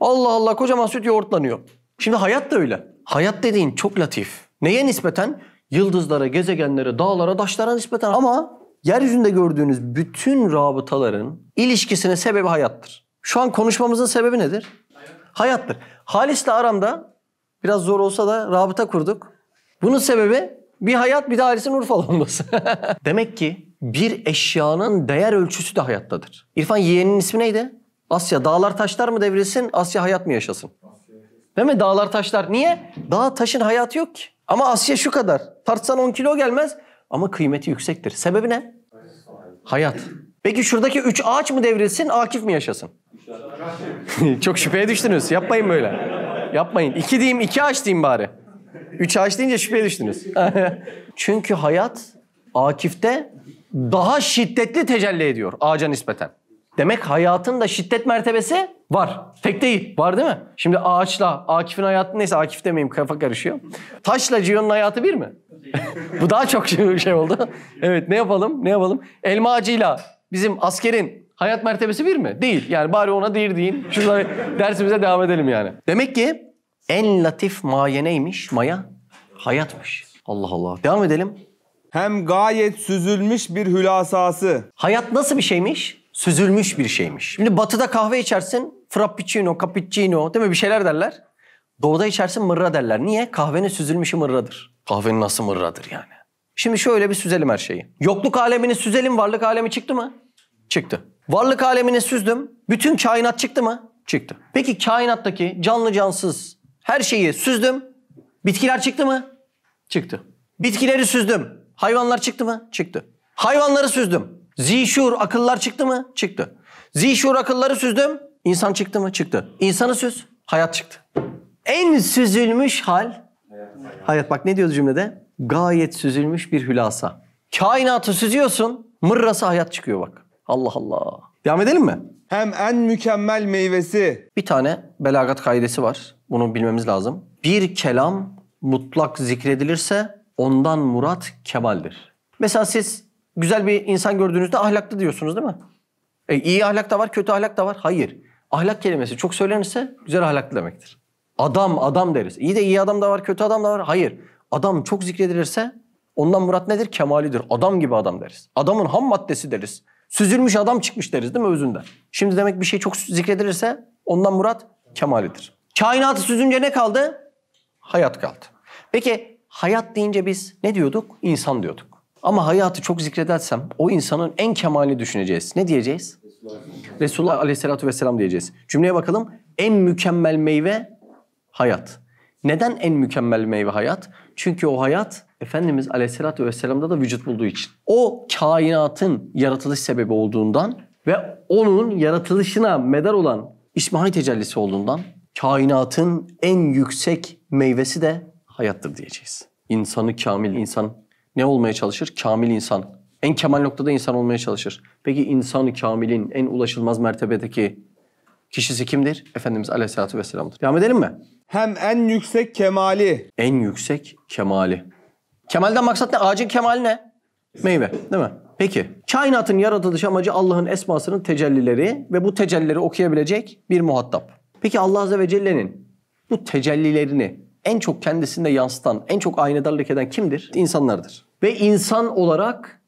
Allah Allah kocaman süt yoğurtlanıyor. Şimdi hayat da öyle. Hayat dediğin çok latif. Neye nispeten? Yıldızlara, gezegenlere, dağlara, taşlara nispeten. Ama yeryüzünde gördüğünüz bütün rabıtaların ilişkisine sebebi hayattır. Şu an konuşmamızın sebebi nedir? Hayat. Hayattır. Halis'le aramda biraz zor olsa da rabıta kurduk. Bunun sebebi bir hayat bir de Halis'in Urfalı olması. Demek ki bir eşyanın değer ölçüsü de hayattadır. İrfan yeğenin ismi neydi? Asya dağlar taşlar mı devrilsin, Asya hayat mı yaşasın? Değil mi? Dağlar taşlar. Niye? Dağ taşın hayatı yok ki. Ama Asya şu kadar. Tartsan 10 kilo gelmez ama kıymeti yüksektir. Sebebi ne? Hayat. Peki şuradaki 3 ağaç mı devrilsin, Akif mi yaşasın? Çok şüpheye düştünüz. Yapmayın böyle. Yapmayın. 2 diyeyim, 2 ağaç diyeyim bari. 3 ağaç deyince şüpheye düştünüz. Çünkü hayat Akif'te daha şiddetli tecelli ediyor ağaca nispeten. Demek hayatın da şiddet mertebesi Var. Tek değil. Var değil mi? Şimdi ağaçla, Akif'in hayatı neyse Akif demeyeyim kafa karışıyor. Taşla Ciyon'un hayatı bir mi? Bu daha çok şey oldu. evet ne yapalım? Ne yapalım? Elma ağacıyla bizim askerin hayat mertebesi bir mi? Değil. Yani bari ona değil deyin. Şurada dersimize devam edelim yani. Demek ki en latif maya neymiş? Maya hayatmış. Allah Allah. Devam edelim. Hem gayet süzülmüş bir hülasası. Hayat nasıl bir şeymiş? Süzülmüş bir şeymiş. Şimdi batıda kahve içersin, frappuccino, cappuccino değil mi bir şeyler derler. Doğuda içersin mırra derler. Niye? Kahvenin süzülmüşü mırradır. Kahvenin nasıl mırradır yani? Şimdi şöyle bir süzelim her şeyi. Yokluk alemini süzelim, varlık alemi çıktı mı? Çıktı. Varlık alemini süzdüm. Bütün kainat çıktı mı? Çıktı. Peki kainattaki canlı cansız her şeyi süzdüm. Bitkiler çıktı mı? Çıktı. Bitkileri süzdüm. Hayvanlar çıktı mı? Çıktı. Hayvanları süzdüm. Zişur akıllar çıktı mı? Çıktı. Zişur akılları süzdüm. İnsan çıktı mı? Çıktı. İnsanı süz, hayat çıktı. En süzülmüş hal, hayat. Bak ne diyoruz cümlede? Gayet süzülmüş bir hülasa. Kainatı süzüyorsun, mırrası hayat çıkıyor bak. Allah Allah. Devam edelim mi? Hem en mükemmel meyvesi. Bir tane belagat kaidesi var. Bunu bilmemiz lazım. Bir kelam mutlak zikredilirse ondan murat kemaldir. Mesela siz güzel bir insan gördüğünüzde ahlaklı diyorsunuz değil mi? E, iyi ahlak da var, kötü ahlak da var. Hayır. Ahlak kelimesi çok söylenirse güzel ahlaklı demektir. Adam adam deriz. İyi de iyi adam da var, kötü adam da var. Hayır. Adam çok zikredilirse ondan murat nedir? Kemalidir. Adam gibi adam deriz. Adamın ham maddesi deriz. Süzülmüş adam çıkmış deriz değil mi özünden? Şimdi demek bir şey çok zikredilirse ondan murat kemalidir. Kainatı süzünce ne kaldı? Hayat kaldı. Peki hayat deyince biz ne diyorduk? İnsan diyorduk. Ama hayatı çok zikredersem o insanın en kemalini düşüneceğiz. Ne diyeceğiz? Resulullah aleyhissalatü vesselam diyeceğiz. Cümleye bakalım. En mükemmel meyve hayat. Neden en mükemmel meyve hayat? Çünkü o hayat Efendimiz aleyhissalatü vesselam'da da vücut bulduğu için. O kainatın yaratılış sebebi olduğundan ve onun yaratılışına medar olan İsmail tecellisi olduğundan kainatın en yüksek meyvesi de hayattır diyeceğiz. İnsanı kamil insan ne olmaya çalışır? Kamil insan en kemal noktada insan olmaya çalışır. Peki insan-ı kamilin en ulaşılmaz mertebedeki kişisi kimdir? Efendimiz Aleyhisselatü Vesselam'dır. Devam edelim mi? Hem en yüksek kemali. En yüksek kemali. Kemalden maksat ne? Ağacın kemali ne? Meyve değil mi? Peki. Kainatın yaratılış amacı Allah'ın esmasının tecellileri ve bu tecellileri okuyabilecek bir muhatap. Peki Allah Azze ve Celle'nin bu tecellilerini en çok kendisinde yansıtan, en çok aynadarlık eden kimdir? İnsanlardır. Ve insan olarak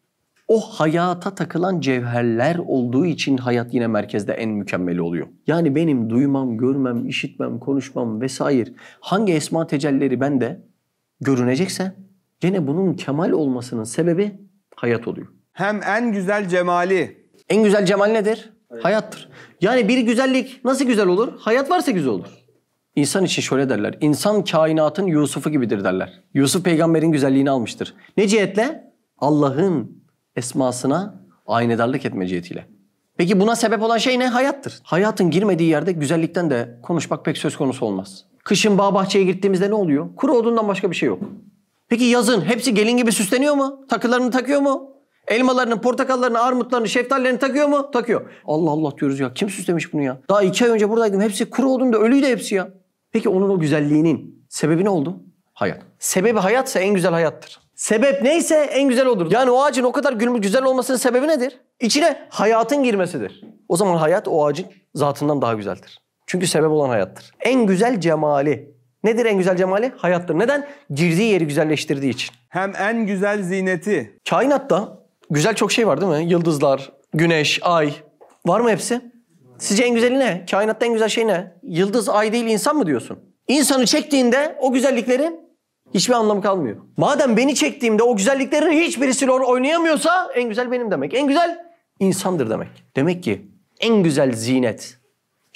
o hayata takılan cevherler olduğu için hayat yine merkezde en mükemmeli oluyor. Yani benim duymam, görmem, işitmem, konuşmam vesaire hangi esma tecellileri bende görünecekse gene bunun kemal olmasının sebebi hayat oluyor. Hem en güzel cemali. En güzel cemal nedir? Hayat. Hayattır. Yani bir güzellik nasıl güzel olur? Hayat varsa güzel olur. İnsan için şöyle derler. İnsan kainatın Yusuf'u gibidir derler. Yusuf peygamberin güzelliğini almıştır. Ne cihetle? Allah'ın esmasına aynedarlık etme cihetiyle. Peki buna sebep olan şey ne? Hayattır. Hayatın girmediği yerde güzellikten de konuşmak pek söz konusu olmaz. Kışın bağ bahçeye gittiğimizde ne oluyor? Kuru odundan başka bir şey yok. Peki yazın hepsi gelin gibi süsleniyor mu? Takılarını takıyor mu? Elmalarını, portakallarını, armutlarını, şeftalilerini takıyor mu? Takıyor. Allah Allah diyoruz ya. Kim süslemiş bunu ya? Daha iki ay önce buradaydım. Hepsi kuru odun da ölüydü hepsi ya. Peki onun o güzelliğinin sebebi ne oldu? Hayat. Sebebi hayatsa en güzel hayattır. Sebep neyse en güzel odur. Yani o ağacın o kadar güzel olmasının sebebi nedir? İçine hayatın girmesidir. O zaman hayat o ağacın zatından daha güzeldir. Çünkü sebep olan hayattır. En güzel cemali. Nedir en güzel cemali? Hayattır. Neden? Girdiği yeri güzelleştirdiği için. Hem en güzel zineti. Kainatta güzel çok şey var değil mi? Yıldızlar, güneş, ay. Var mı hepsi? Sizce en güzeli ne? Kainatta en güzel şey ne? Yıldız, ay değil insan mı diyorsun? İnsanı çektiğinde o güzelliklerin Hiçbir anlamı kalmıyor. Madem beni çektiğimde o güzelliklerin hiçbirisi oynayamıyorsa en güzel benim demek. En güzel insandır demek. Demek ki en güzel zinet,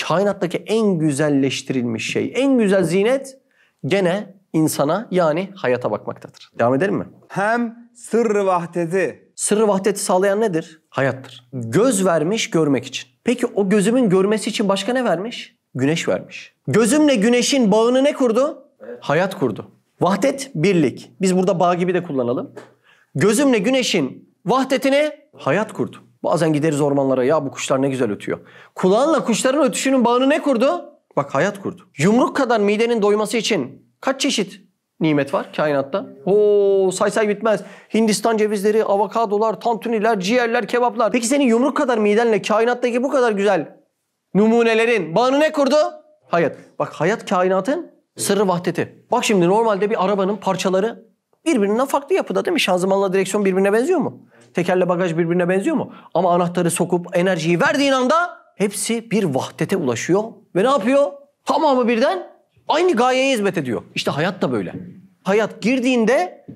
kainattaki en güzelleştirilmiş şey, en güzel zinet gene insana yani hayata bakmaktadır. Devam edelim mi? Hem sırrı vahdeti. Sırrı vahdeti sağlayan nedir? Hayattır. Göz vermiş görmek için. Peki o gözümün görmesi için başka ne vermiş? Güneş vermiş. Gözümle güneşin bağını ne kurdu? Evet. Hayat kurdu. Vahdet birlik. Biz burada bağ gibi de kullanalım. Gözümle güneşin vahdetine hayat kurdu. Bazen gideriz ormanlara ya bu kuşlar ne güzel ötüyor. Kulağınla kuşların ötüşünün bağını ne kurdu? Bak hayat kurdu. Yumruk kadar midenin doyması için kaç çeşit nimet var kainatta? Oo say say bitmez. Hindistan cevizleri, avokadolar, tantuniler, ciğerler, kebaplar. Peki senin yumruk kadar midenle kainattaki bu kadar güzel numunelerin bağını ne kurdu? Hayat. Bak hayat kainatın Sırrı vahdeti. Bak şimdi normalde bir arabanın parçaları birbirinden farklı yapıda değil mi? Şanzımanla direksiyon birbirine benziyor mu? Tekerle bagaj birbirine benziyor mu? Ama anahtarı sokup enerjiyi verdiğin anda hepsi bir vahdete ulaşıyor. Ve ne yapıyor? Tamamı birden aynı gayeye hizmet ediyor. İşte hayat da böyle. Hayat girdiğinde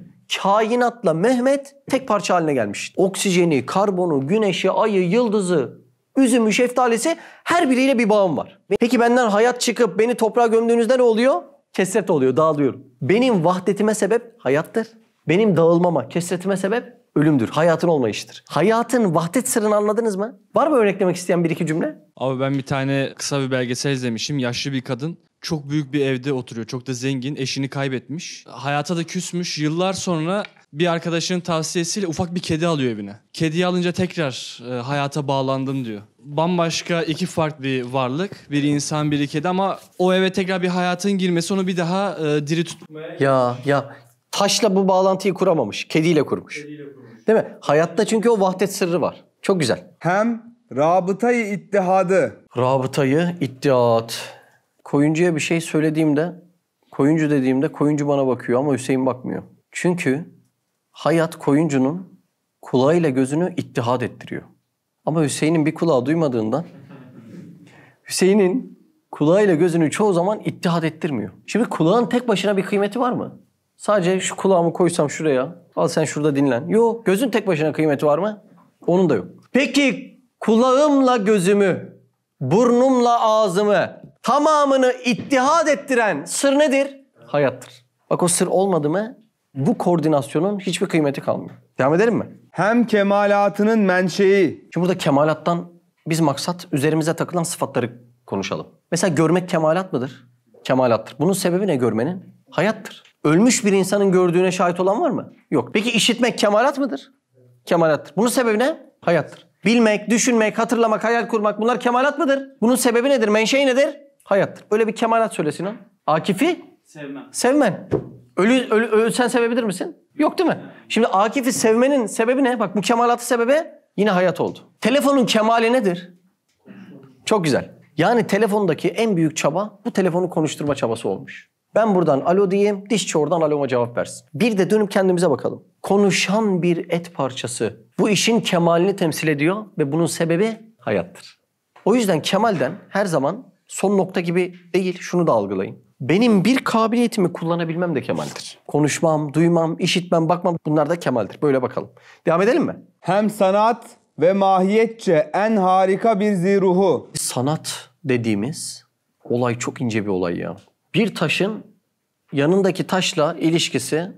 kainatla Mehmet tek parça haline gelmiş. Oksijeni, karbonu, güneşi, ayı, yıldızı, üzümü, şeftalisi her biriyle bir bağım var. Peki benden hayat çıkıp beni toprağa gömdüğünüzde ne oluyor? Kesret oluyor, dağılıyorum. Benim vahdetime sebep hayattır. Benim dağılmama, kesretime sebep ölümdür. Hayatın olmayıştır. Hayatın vahdet sırrını anladınız mı? Var mı örneklemek isteyen bir iki cümle? Abi ben bir tane kısa bir belgesel izlemişim. Yaşlı bir kadın çok büyük bir evde oturuyor. Çok da zengin. Eşini kaybetmiş. Hayata da küsmüş. Yıllar sonra bir arkadaşının tavsiyesiyle ufak bir kedi alıyor evine. Kediyi alınca tekrar e, hayata bağlandım diyor. Bambaşka iki farklı varlık. bir insan, bir kedi ama o eve tekrar bir hayatın girmesi onu bir daha e, diri tutmaya... Ya ya taşla bu bağlantıyı kuramamış. Kediyle kurmuş. Kediyle kurmuş. Değil mi? Hayatta çünkü o vahdet sırrı var. Çok güzel. Hem rabıtayı ittihadı. Rabıtayı ittihat. Koyuncuya bir şey söylediğimde, koyuncu dediğimde koyuncu bana bakıyor ama Hüseyin bakmıyor. Çünkü Hayat Koyuncu'nun kulağıyla gözünü ittihad ettiriyor. Ama Hüseyin'in bir kulağı duymadığından Hüseyin'in kulağıyla gözünü çoğu zaman ittihad ettirmiyor. Şimdi kulağın tek başına bir kıymeti var mı? Sadece şu kulağımı koysam şuraya, al sen şurada dinlen. Yok, gözün tek başına kıymeti var mı? Onun da yok. Peki kulağımla gözümü, burnumla ağzımı tamamını ittihad ettiren sır nedir? Hayattır. Bak o sır olmadı mı bu koordinasyonun hiçbir kıymeti kalmıyor. Devam edelim mi? Hem kemalatının menşei. Şimdi burada kemalattan biz maksat üzerimize takılan sıfatları konuşalım. Mesela görmek kemalat mıdır? Kemalattır. Bunun sebebi ne görmenin? Hayattır. Ölmüş bir insanın gördüğüne şahit olan var mı? Yok. Peki işitmek kemalat mıdır? Kemalattır. Bunun sebebi ne? Hayattır. Bilmek, düşünmek, hatırlamak, hayal kurmak bunlar kemalat mıdır? Bunun sebebi nedir? Menşei nedir? Hayattır. Öyle bir kemalat söylesin ha. Akif'i? Sevmem. Sevmen. Ölü, ölü, ölsen sevebilir misin? Yok değil mi? Şimdi Akif'i sevmenin sebebi ne? Bak bu kemalatı sebebi yine hayat oldu. Telefonun kemali nedir? Çok güzel. Yani telefondaki en büyük çaba bu telefonu konuşturma çabası olmuş. Ben buradan alo diyeyim, dişçi oradan aloma cevap versin. Bir de dönüp kendimize bakalım. Konuşan bir et parçası bu işin kemalini temsil ediyor ve bunun sebebi hayattır. O yüzden kemalden her zaman son nokta gibi değil şunu da algılayın. Benim bir kabiliyetimi kullanabilmem de kemaldir. Konuşmam, duymam, işitmem, bakmam bunlar da kemaldir. Böyle bakalım. Devam edelim mi? Hem sanat ve mahiyetçe en harika bir ziruhu. Sanat dediğimiz olay çok ince bir olay ya. Bir taşın yanındaki taşla ilişkisi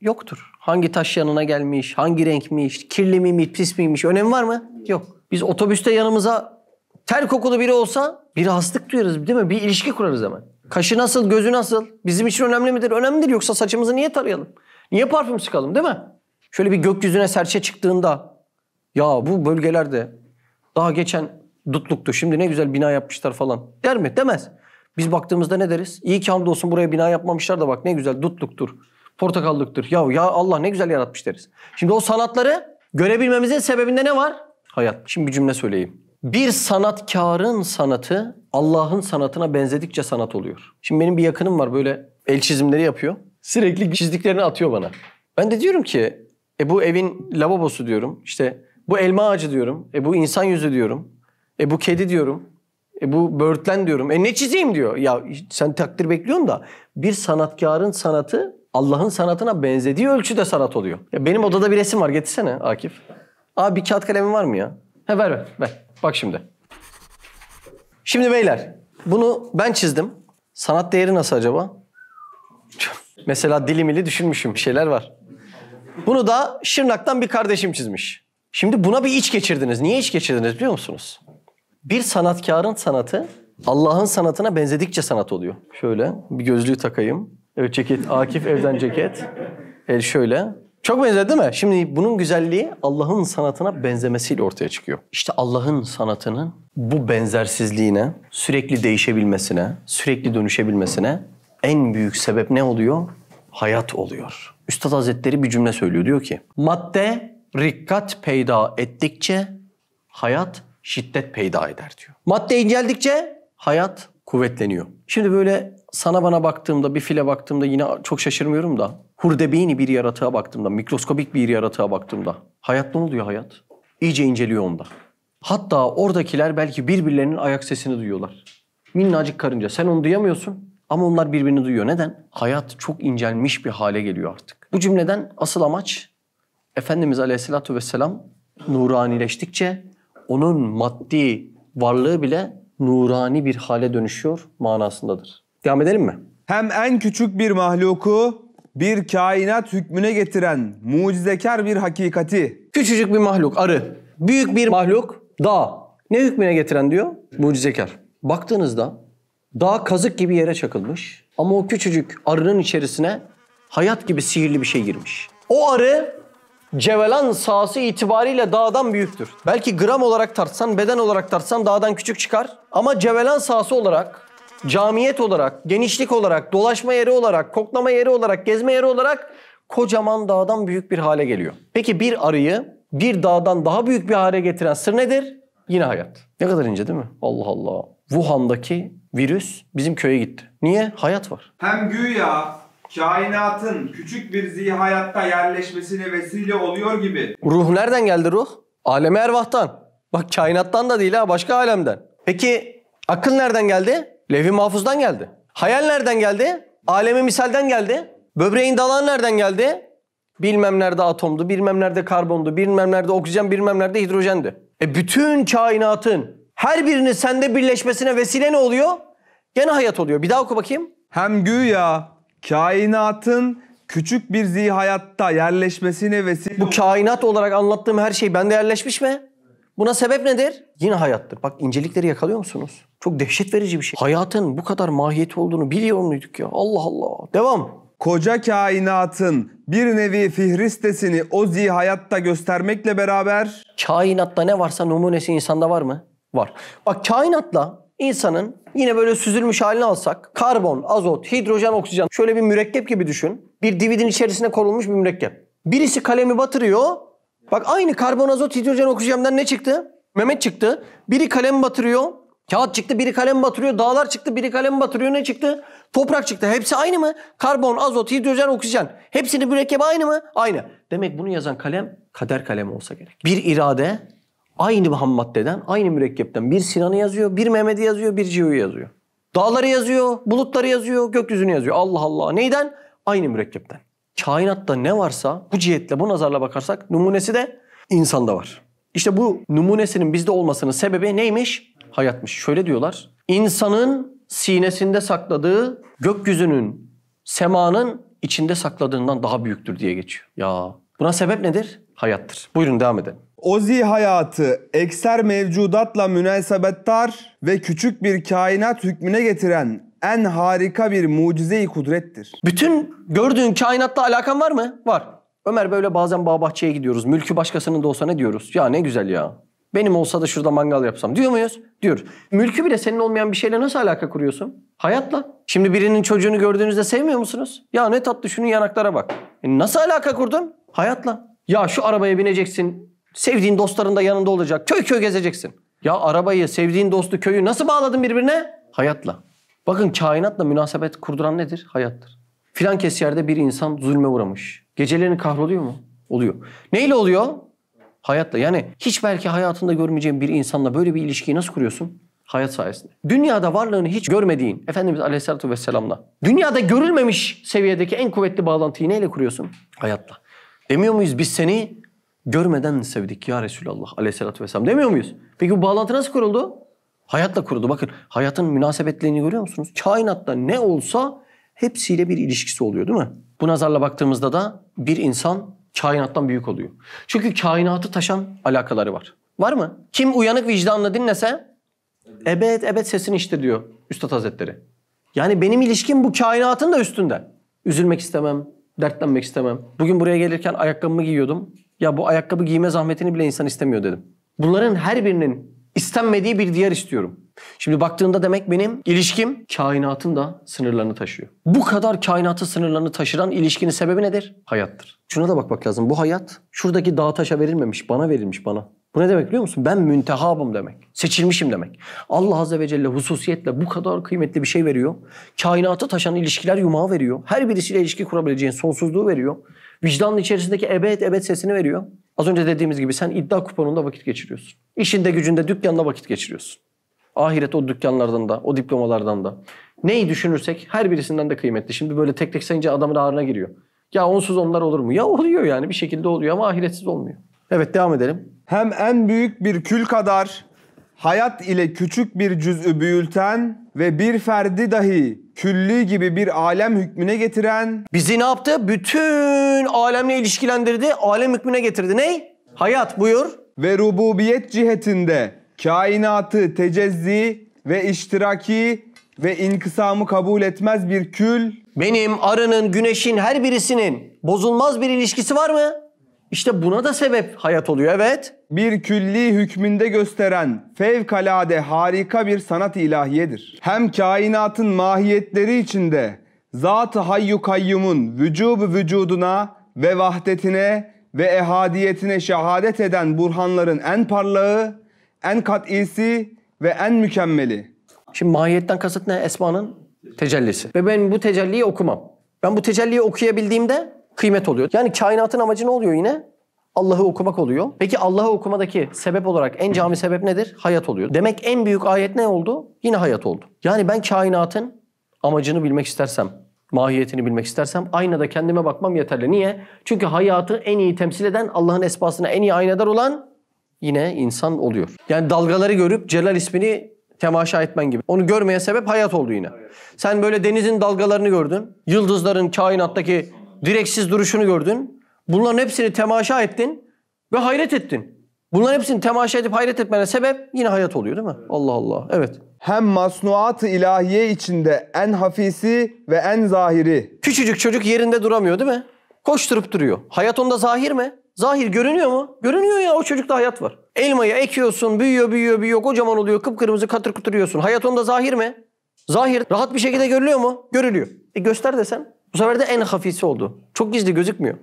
yoktur. Hangi taş yanına gelmiş, hangi renkmiş, kirli miymiş, pis miymiş önemi var mı? Yok. Biz otobüste yanımıza ter kokulu biri olsa bir hastalık duyarız değil mi? Bir ilişki kurarız hemen. Kaşı nasıl, gözü nasıl? Bizim için önemli midir? Önemlidir yoksa saçımızı niye tarayalım? Niye parfüm sıkalım değil mi? Şöyle bir gökyüzüne serçe çıktığında ya bu bölgelerde daha geçen dutluktu şimdi ne güzel bina yapmışlar falan der mi? Demez. Biz baktığımızda ne deriz? İyi ki hamdolsun buraya bina yapmamışlar da bak ne güzel dutluktur, portakallıktır. Ya, ya Allah ne güzel yaratmış deriz. Şimdi o sanatları görebilmemizin sebebinde ne var? Hayat. Şimdi bir cümle söyleyeyim. Bir sanatkarın sanatı Allah'ın sanatına benzedikçe sanat oluyor. Şimdi benim bir yakınım var böyle el çizimleri yapıyor. Sürekli çizdiklerini atıyor bana. Ben de diyorum ki e bu evin lavabosu diyorum. İşte bu elma ağacı diyorum. E bu insan yüzü diyorum. E bu kedi diyorum. E bu börtlen diyorum. E ne çizeyim diyor. Ya sen takdir bekliyorsun da bir sanatkarın sanatı Allah'ın sanatına benzediği ölçüde sanat oluyor. Ya benim odada bir resim var getirsene Akif. Aa bir kağıt kalemim var mı ya? He ver ver ver. Bak şimdi. Şimdi beyler bunu ben çizdim. Sanat değeri nasıl acaba? Mesela dilimili düşünmüşüm. Bir şeyler var. Bunu da Şırnak'tan bir kardeşim çizmiş. Şimdi buna bir iç geçirdiniz. Niye iç geçirdiniz biliyor musunuz? Bir sanatkarın sanatı Allah'ın sanatına benzedikçe sanat oluyor. Şöyle bir gözlüğü takayım. Evet ceket Akif evden ceket. El şöyle. Çok benzer değil mi? Şimdi bunun güzelliği Allah'ın sanatına benzemesiyle ortaya çıkıyor. İşte Allah'ın sanatının bu benzersizliğine, sürekli değişebilmesine, sürekli dönüşebilmesine en büyük sebep ne oluyor? Hayat oluyor. Üstad Hazretleri bir cümle söylüyor. Diyor ki, madde rikkat peyda ettikçe hayat şiddet peyda eder diyor. Madde inceldikçe hayat kuvvetleniyor. Şimdi böyle sana bana baktığımda, bir file baktığımda yine çok şaşırmıyorum da. Hurdebeyni bir yaratığa baktığımda, mikroskobik bir yaratığa baktığımda. Hayat ne oluyor hayat? İyice inceliyor onda. Hatta oradakiler belki birbirlerinin ayak sesini duyuyorlar. Minnacık karınca. Sen onu duyamıyorsun ama onlar birbirini duyuyor. Neden? Hayat çok incelmiş bir hale geliyor artık. Bu cümleden asıl amaç Efendimiz Aleyhisselatü Vesselam nuranileştikçe onun maddi varlığı bile nurani bir hale dönüşüyor manasındadır. Devam edelim mi? Hem en küçük bir mahluku bir kainat hükmüne getiren mucizekar bir hakikati. Küçücük bir mahluk arı. Büyük bir mahluk dağ. Ne hükmüne getiren diyor? Mucizekar. Baktığınızda dağ kazık gibi yere çakılmış ama o küçücük arının içerisine hayat gibi sihirli bir şey girmiş. O arı cevelan sahası itibariyle dağdan büyüktür. Belki gram olarak tartsan, beden olarak tartsan dağdan küçük çıkar. Ama cevelan sahası olarak camiyet olarak, genişlik olarak, dolaşma yeri olarak, koklama yeri olarak, gezme yeri olarak kocaman dağdan büyük bir hale geliyor. Peki bir arıyı bir dağdan daha büyük bir hale getiren sır nedir? Yine hayat. Ne kadar ince değil mi? Allah Allah. Wuhan'daki virüs bizim köye gitti. Niye? Hayat var. Hem güya kainatın küçük bir zihayatta yerleşmesine vesile oluyor gibi. Ruh nereden geldi ruh? Aleme ervahtan. Bak kainattan da değil ha başka alemden. Peki akıl nereden geldi? Levh-i mahfuzdan geldi. Hayal nereden geldi? Alemi misalden geldi. Böbreğin dalağı nereden geldi? Bilmem nerede atomdu, bilmem nerede karbondu, bilmem nerede oksijen, bilmem nerede hidrojendi. E bütün kainatın her birinin sende birleşmesine vesile ne oluyor? Gene hayat oluyor. Bir daha oku bakayım. Hem güya kainatın küçük bir zihayatta yerleşmesine vesile... Bu kainat olarak anlattığım her şey bende yerleşmiş mi? Buna sebep nedir? Yine hayattır. Bak incelikleri yakalıyor musunuz? Çok dehşet verici bir şey. Hayatın bu kadar mahiyeti olduğunu biliyor muyduk ya? Allah Allah. Devam. Koca kainatın bir nevi fihristesini o zi hayatta göstermekle beraber... Kainatta ne varsa numunesi insanda var mı? Var. Bak kainatla insanın yine böyle süzülmüş halini alsak karbon, azot, hidrojen, oksijen şöyle bir mürekkep gibi düşün. Bir dividin içerisine konulmuş bir mürekkep. Birisi kalemi batırıyor, Bak aynı karbon azot hidrojen okuyacağımdan ne çıktı? Mehmet çıktı. Biri kalem batırıyor. Kağıt çıktı biri kalem batırıyor. Dağlar çıktı biri kalem batırıyor. Ne çıktı? Toprak çıktı. Hepsi aynı mı? Karbon, azot, hidrojen, oksijen. Hepsinin mürekkebi aynı mı? Aynı. Demek bunu yazan kalem kader kalemi olsa gerek. Bir irade aynı ham maddeden, aynı mürekkepten. Bir Sinan'ı yazıyor, bir Mehmet'i yazıyor, bir Ciho'yu yazıyor. Dağları yazıyor, bulutları yazıyor, gökyüzünü yazıyor. Allah Allah. Neyden? Aynı mürekkepten kainatta ne varsa bu cihetle, bu nazarla bakarsak numunesi de insanda var. İşte bu numunesinin bizde olmasının sebebi neymiş? Hayatmış. Şöyle diyorlar. İnsanın sinesinde sakladığı gökyüzünün, semanın içinde sakladığından daha büyüktür diye geçiyor. Ya buna sebep nedir? Hayattır. Buyurun devam edin. Ozi hayatı ekser mevcudatla münasebettar ve küçük bir kainat hükmüne getiren en harika bir mucize-i kudrettir. Bütün gördüğün kainatla alakan var mı? Var. Ömer böyle bazen bağ bahçeye gidiyoruz. Mülkü başkasının da olsa ne diyoruz? Ya ne güzel ya. Benim olsa da şurada mangal yapsam diyor muyuz? Diyor. Mülkü bile senin olmayan bir şeyle nasıl alaka kuruyorsun? Hayatla. Şimdi birinin çocuğunu gördüğünüzde sevmiyor musunuz? Ya ne tatlı şunun yanaklara bak. E nasıl alaka kurdun? Hayatla. Ya şu arabaya bineceksin. Sevdiğin dostların da yanında olacak. Köy köy gezeceksin. Ya arabayı, sevdiğin dostu, köyü nasıl bağladın birbirine? Hayatla. Bakın kainatla münasebet kurduran nedir? Hayattır. Filan kes yerde bir insan zulme uğramış. Gecelerini kahroluyor mu? Oluyor. Neyle oluyor? Hayatla. Yani hiç belki hayatında görmeyeceğin bir insanla böyle bir ilişkiyi nasıl kuruyorsun? Hayat sayesinde. Dünyada varlığını hiç görmediğin Efendimiz Aleyhisselatü Vesselam'la. Dünyada görülmemiş seviyedeki en kuvvetli bağlantıyı neyle kuruyorsun? Hayatla. Demiyor muyuz biz seni görmeden sevdik ya Resulallah Aleyhisselatü Vesselam demiyor muyuz? Peki bu bağlantı nasıl kuruldu? Hayatla kuruldu. Bakın hayatın münasebetlerini görüyor musunuz? Kainatta ne olsa hepsiyle bir ilişkisi oluyor değil mi? Bu nazarla baktığımızda da bir insan kainattan büyük oluyor. Çünkü kainatı taşan alakaları var. Var mı? Kim uyanık vicdanla dinlese ebed ebed sesini işte diyor Üstad Hazretleri. Yani benim ilişkim bu kainatın da üstünde. Üzülmek istemem, dertlenmek istemem. Bugün buraya gelirken ayakkabımı giyiyordum. Ya bu ayakkabı giyme zahmetini bile insan istemiyor dedim. Bunların her birinin İstenmediği bir diğer istiyorum. Şimdi baktığında demek benim ilişkim kainatın da sınırlarını taşıyor. Bu kadar kainatı sınırlarını taşıran ilişkinin sebebi nedir? Hayattır. Şuna da bakmak lazım. Bu hayat şuradaki dağ taşa verilmemiş, bana verilmiş bana. Bu ne demek biliyor musun? Ben müntehabım demek. Seçilmişim demek. Allah Azze ve Celle hususiyetle bu kadar kıymetli bir şey veriyor. Kainatı taşan ilişkiler yumağı veriyor. Her birisiyle ilişki kurabileceğin sonsuzluğu veriyor. Vicdanın içerisindeki ebed ebed sesini veriyor. Az önce dediğimiz gibi sen iddia kuponunda vakit geçiriyorsun. İşinde gücünde dükkanla vakit geçiriyorsun. Ahiret o dükkanlardan da, o diplomalardan da. Neyi düşünürsek her birisinden de kıymetli. Şimdi böyle tek tek sayınca adamın ağrına giriyor. Ya onsuz onlar olur mu? Ya oluyor yani bir şekilde oluyor ama ahiretsiz olmuyor. Evet devam edelim. Hem en büyük bir kül kadar hayat ile küçük bir cüz'ü büyülten ve bir ferdi dahi külli gibi bir alem hükmüne getiren... Bizi ne yaptı? Bütün alemle ilişkilendirdi, alem hükmüne getirdi. Ney? Hayat buyur. Ve rububiyet cihetinde kainatı tecezzi ve iştiraki ve inkısamı kabul etmez bir kül... Benim, arının, güneşin her birisinin bozulmaz bir ilişkisi var mı? İşte buna da sebep hayat oluyor evet. Bir külli hükmünde gösteren fevkalade harika bir sanat ilahiyedir. Hem kainatın mahiyetleri içinde Zat-ı Hayyu Kayyum'un vücubu vücuduna ve vahdetine ve ehadiyetine şehadet eden burhanların en parlağı, en kat'isi ve en mükemmeli. Şimdi mahiyetten kasıt ne? Esmanın tecellisi. Ve ben bu tecelliyi okumam. Ben bu tecelliyi okuyabildiğimde kıymet oluyor. Yani kainatın amacı ne oluyor yine? Allah'ı okumak oluyor. Peki Allah'ı okumadaki sebep olarak en cami sebep nedir? Hayat oluyor. Demek en büyük ayet ne oldu? Yine hayat oldu. Yani ben kainatın amacını bilmek istersem, mahiyetini bilmek istersem aynada kendime bakmam yeterli. Niye? Çünkü hayatı en iyi temsil eden, Allah'ın esbasına en iyi aynadar olan yine insan oluyor. Yani dalgaları görüp Celal ismini temaşa etmen gibi. Onu görmeye sebep hayat oldu yine. Sen böyle denizin dalgalarını gördün, yıldızların kainattaki direksiz duruşunu gördün. Bunların hepsini temaşa ettin ve hayret ettin. Bunların hepsini temaşa edip hayret etmene sebep yine hayat oluyor değil mi? Evet. Allah Allah. Evet. Hem masnuat-ı ilahiye içinde en hafisi ve en zahiri. Küçücük çocuk yerinde duramıyor değil mi? Koşturup duruyor. Hayat onda zahir mi? Zahir görünüyor mu? Görünüyor ya o çocukta hayat var. Elmayı ekiyorsun, büyüyor, büyüyor, büyüyor. Kocaman oluyor, kıpkırmızı katır kuturuyorsun. Hayat onda zahir mi? Zahir rahat bir şekilde görülüyor mu? Görülüyor. E göster desen. Bu sefer de en hafisi oldu. Çok gizli gözükmüyor.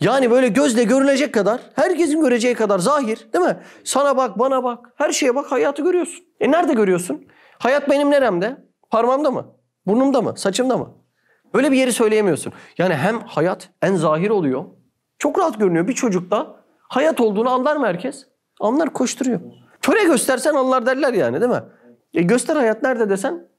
Yani böyle gözle görülecek kadar, herkesin göreceği kadar zahir değil mi? Sana bak, bana bak, her şeye bak hayatı görüyorsun. E nerede görüyorsun? Hayat benim neremde? Parmağımda mı? Burnumda mı? Saçımda mı? Böyle bir yeri söyleyemiyorsun. Yani hem hayat en zahir oluyor. Çok rahat görünüyor bir çocukta. Hayat olduğunu anlar mı herkes? Anlar koşturuyor. Köre göstersen anlar derler yani değil mi? E göster hayat nerede desen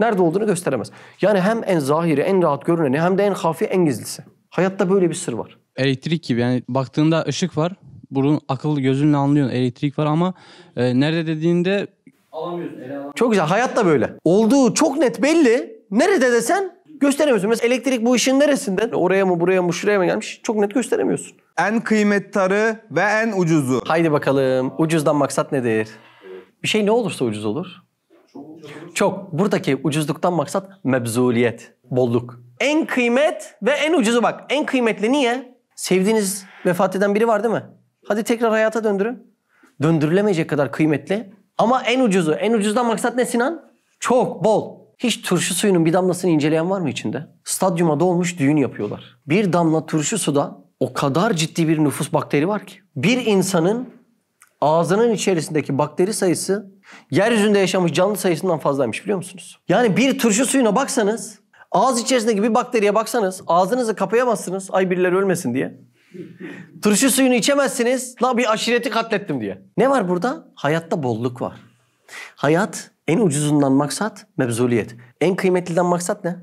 Nerede olduğunu gösteremez. Yani hem en zahiri, en rahat görüneni hem de en hafi, en gizlisi. Hayatta böyle bir sır var. Elektrik gibi yani baktığında ışık var. Bunu akıllı gözünle anlıyorsun elektrik var ama e, nerede dediğinde alamıyorsun, Çok güzel. Hayatta böyle. Olduğu çok net belli. Nerede desen gösteremiyorsun. Mesela elektrik bu işin neresinde? Oraya mı, buraya mı, şuraya mı gelmiş? Çok net gösteremiyorsun. En kıymetli ve en ucuzu. Haydi bakalım. Ucuzdan maksat nedir? Bir şey ne olursa ucuz olur çok. Buradaki ucuzluktan maksat mebzuliyet, bolluk. En kıymet ve en ucuzu bak. En kıymetli niye? Sevdiğiniz vefat eden biri var değil mi? Hadi tekrar hayata döndürün. Döndürülemeyecek kadar kıymetli. Ama en ucuzu. En ucuzdan maksat ne Sinan? Çok, bol. Hiç turşu suyunun bir damlasını inceleyen var mı içinde? Stadyuma dolmuş düğün yapıyorlar. Bir damla turşu suda o kadar ciddi bir nüfus bakteri var ki. Bir insanın ağzının içerisindeki bakteri sayısı Yeryüzünde yaşamış canlı sayısından fazlaymış biliyor musunuz? Yani bir turşu suyuna baksanız, ağız içerisindeki bir bakteriye baksanız ağzınızı kapayamazsınız ay birileri ölmesin diye. turşu suyunu içemezsiniz, la bir aşireti katlettim diye. Ne var burada? Hayatta bolluk var. Hayat en ucuzundan maksat mevzuliyet. En kıymetliden maksat ne?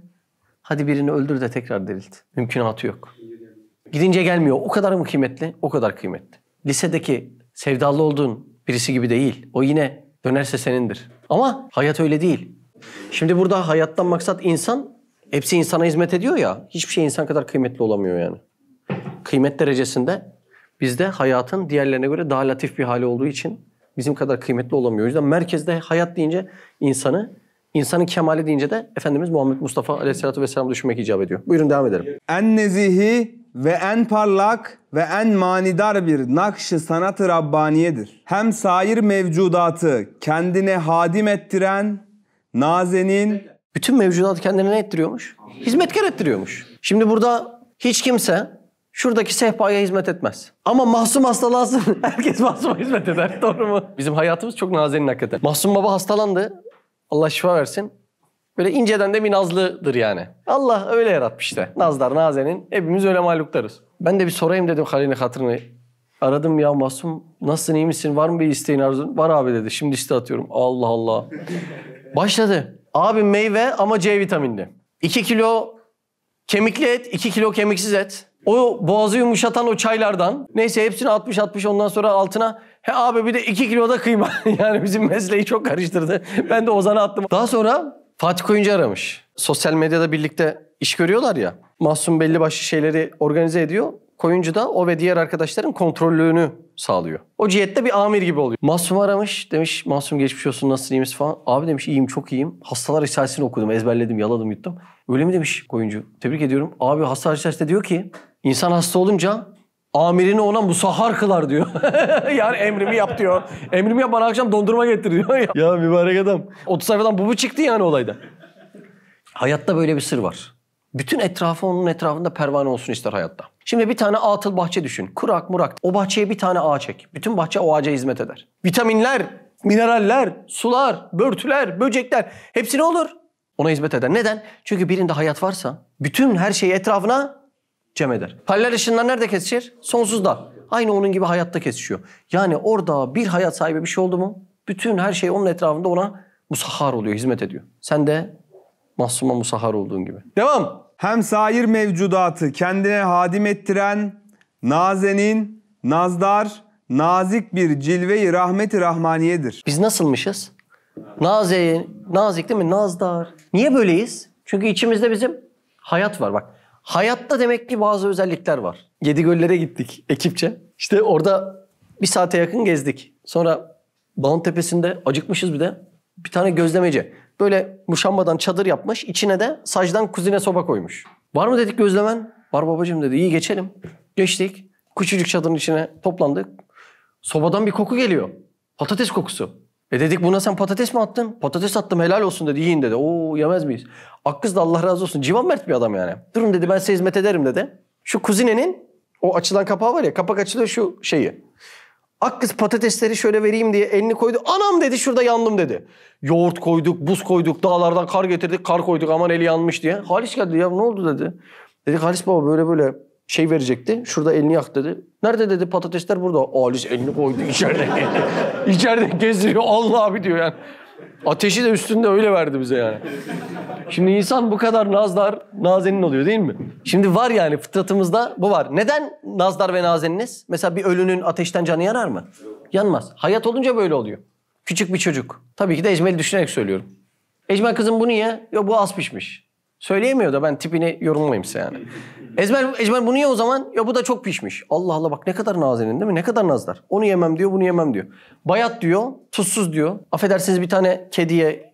Hadi birini öldür de tekrar dirilt. Mümkünatı yok. Gidince gelmiyor. O kadar mı kıymetli? O kadar kıymetli. Lisedeki sevdalı olduğun birisi gibi değil. O yine Dönerse senindir. Ama hayat öyle değil. Şimdi burada hayattan maksat insan. Hepsi insana hizmet ediyor ya. Hiçbir şey insan kadar kıymetli olamıyor yani. Kıymet derecesinde bizde hayatın diğerlerine göre daha latif bir hali olduğu için bizim kadar kıymetli olamıyor. O yüzden merkezde hayat deyince insanı, insanın kemali deyince de Efendimiz Muhammed Mustafa Aleyhisselatü Vesselam düşünmek icap ediyor. Buyurun devam edelim. En nezihi ve en parlak ve en manidar bir nakşı sanatı Rabbaniyedir. Hem sair mevcudatı kendine hadim ettiren, nazenin... Bütün mevcudatı kendine ne ettiriyormuş? Hizmetkar ettiriyormuş. Şimdi burada hiç kimse Şuradaki sehpaya hizmet etmez. Ama masum hastalansın. Herkes masuma hizmet eder. Doğru mu? Bizim hayatımız çok nazenin hakikaten. Masum baba hastalandı. Allah şifa versin. Böyle inceden de bir nazlıdır yani. Allah öyle yaratmış işte. Nazlar, nazenin. Hepimiz öyle mahluklarız. Ben de bir sorayım dedim Halil'in hatırını. Aradım ya Masum. Nasılsın, iyi misin? Var mı bir isteğin, arzun? Var abi dedi. Şimdi liste atıyorum. Allah Allah. Başladı. Abi meyve ama C vitaminli. 2 kilo kemikli et, 2 kilo kemiksiz et. O boğazı yumuşatan o çaylardan. Neyse hepsini 60-60 ondan sonra altına he abi bir de 2 kilo da kıyma. yani bizim mesleği çok karıştırdı. Ben de Ozan'a attım. Daha sonra Fatih Koyuncu aramış. Sosyal medyada birlikte iş görüyorlar ya. Mahsun belli başlı şeyleri organize ediyor. Koyuncu da o ve diğer arkadaşların kontrollüğünü sağlıyor. O cihette bir amir gibi oluyor. Masum aramış. Demiş Masum geçmiş olsun nasılsın iyi falan. Abi demiş iyiyim çok iyiyim. Hastalar Risalesini okudum ezberledim yaladım yuttum. Öyle mi demiş Koyuncu. Tebrik ediyorum. Abi hasta Risalesi'de diyor ki insan hasta olunca Amirini ona musahhar kılar diyor. yani emrimi yap diyor. Emrimi yap bana akşam dondurma getir diyor. ya mübarek adam. 30 sayfadan bu bu çıktı yani olayda. Hayatta böyle bir sır var. Bütün etrafı onun etrafında pervane olsun ister hayatta. Şimdi bir tane atıl bahçe düşün. Kurak murak. O bahçeye bir tane ağaç ek. Bütün bahçe o ağaca hizmet eder. Vitaminler, mineraller, sular, börtüler, böcekler hepsi ne olur? Ona hizmet eder. Neden? Çünkü birinde hayat varsa bütün her şeyi etrafına cem eder. Paralel ışınlar nerede kesişir? Sonsuzda. Aynı onun gibi hayatta kesişiyor. Yani orada bir hayat sahibi bir şey oldu mu bütün her şey onun etrafında ona musahhar oluyor, hizmet ediyor. Sen de mahsuma musahhar olduğun gibi. Devam. Hem sair mevcudatı kendine hadim ettiren nazenin, nazdar, nazik bir cilveyi rahmeti rahmaniyedir. Biz nasılmışız? Nazeyin, nazik değil mi? Nazdar. Niye böyleyiz? Çünkü içimizde bizim hayat var bak. Hayatta demek ki bazı özellikler var. Yedi göllere gittik ekipçe. İşte orada bir saate yakın gezdik. Sonra Dağın tepesinde acıkmışız bir de. Bir tane gözlemeci. Böyle muşambadan çadır yapmış. içine de sacdan kuzine soba koymuş. Var mı dedik gözlemen? Var babacığım dedi. İyi geçelim. Geçtik. Küçücük çadırın içine toplandık. Sobadan bir koku geliyor. Patates kokusu. E dedik buna sen patates mi attın? Patates attım helal olsun dedi. Yiyin dedi. Oo yemez miyiz? Akkız da Allah razı olsun. Civan mert bir adam yani. Durun dedi ben size hizmet ederim dedi. Şu kuzinenin o açılan kapağı var ya kapak açılıyor şu şeyi. Akkız patatesleri şöyle vereyim diye elini koydu. Anam dedi şurada yandım dedi. Yoğurt koyduk, buz koyduk, dağlardan kar getirdik, kar koyduk aman eli yanmış diye. Halis geldi ya ne oldu dedi. dedi Halis baba böyle böyle şey verecekti. Şurada elini yak dedi. Nerede dedi patatesler burada. Alice elini koydu içeride. İçeride geziyor. Allah abi diyor yani. Ateşi de üstünde öyle verdi bize yani. Şimdi insan bu kadar nazdar, nazenin oluyor değil mi? Şimdi var yani fıtratımızda bu var. Neden nazdar ve nazeniniz? Mesela bir ölünün ateşten canı yanar mı? Yanmaz. Hayat olunca böyle oluyor. Küçük bir çocuk. Tabii ki de Ecmel'i düşünerek söylüyorum. Ecmel kızım bu niye? Yo bu az pişmiş. Söyleyemiyordu ben tipini yorumlayayım size yani. Ezber, Ezber bunu ye o zaman. Ya bu da çok pişmiş. Allah Allah bak ne kadar nazenin değil mi? Ne kadar nazlar. Onu yemem diyor, bunu yemem diyor. Bayat diyor, tuzsuz diyor. Affedersiniz bir tane kediye,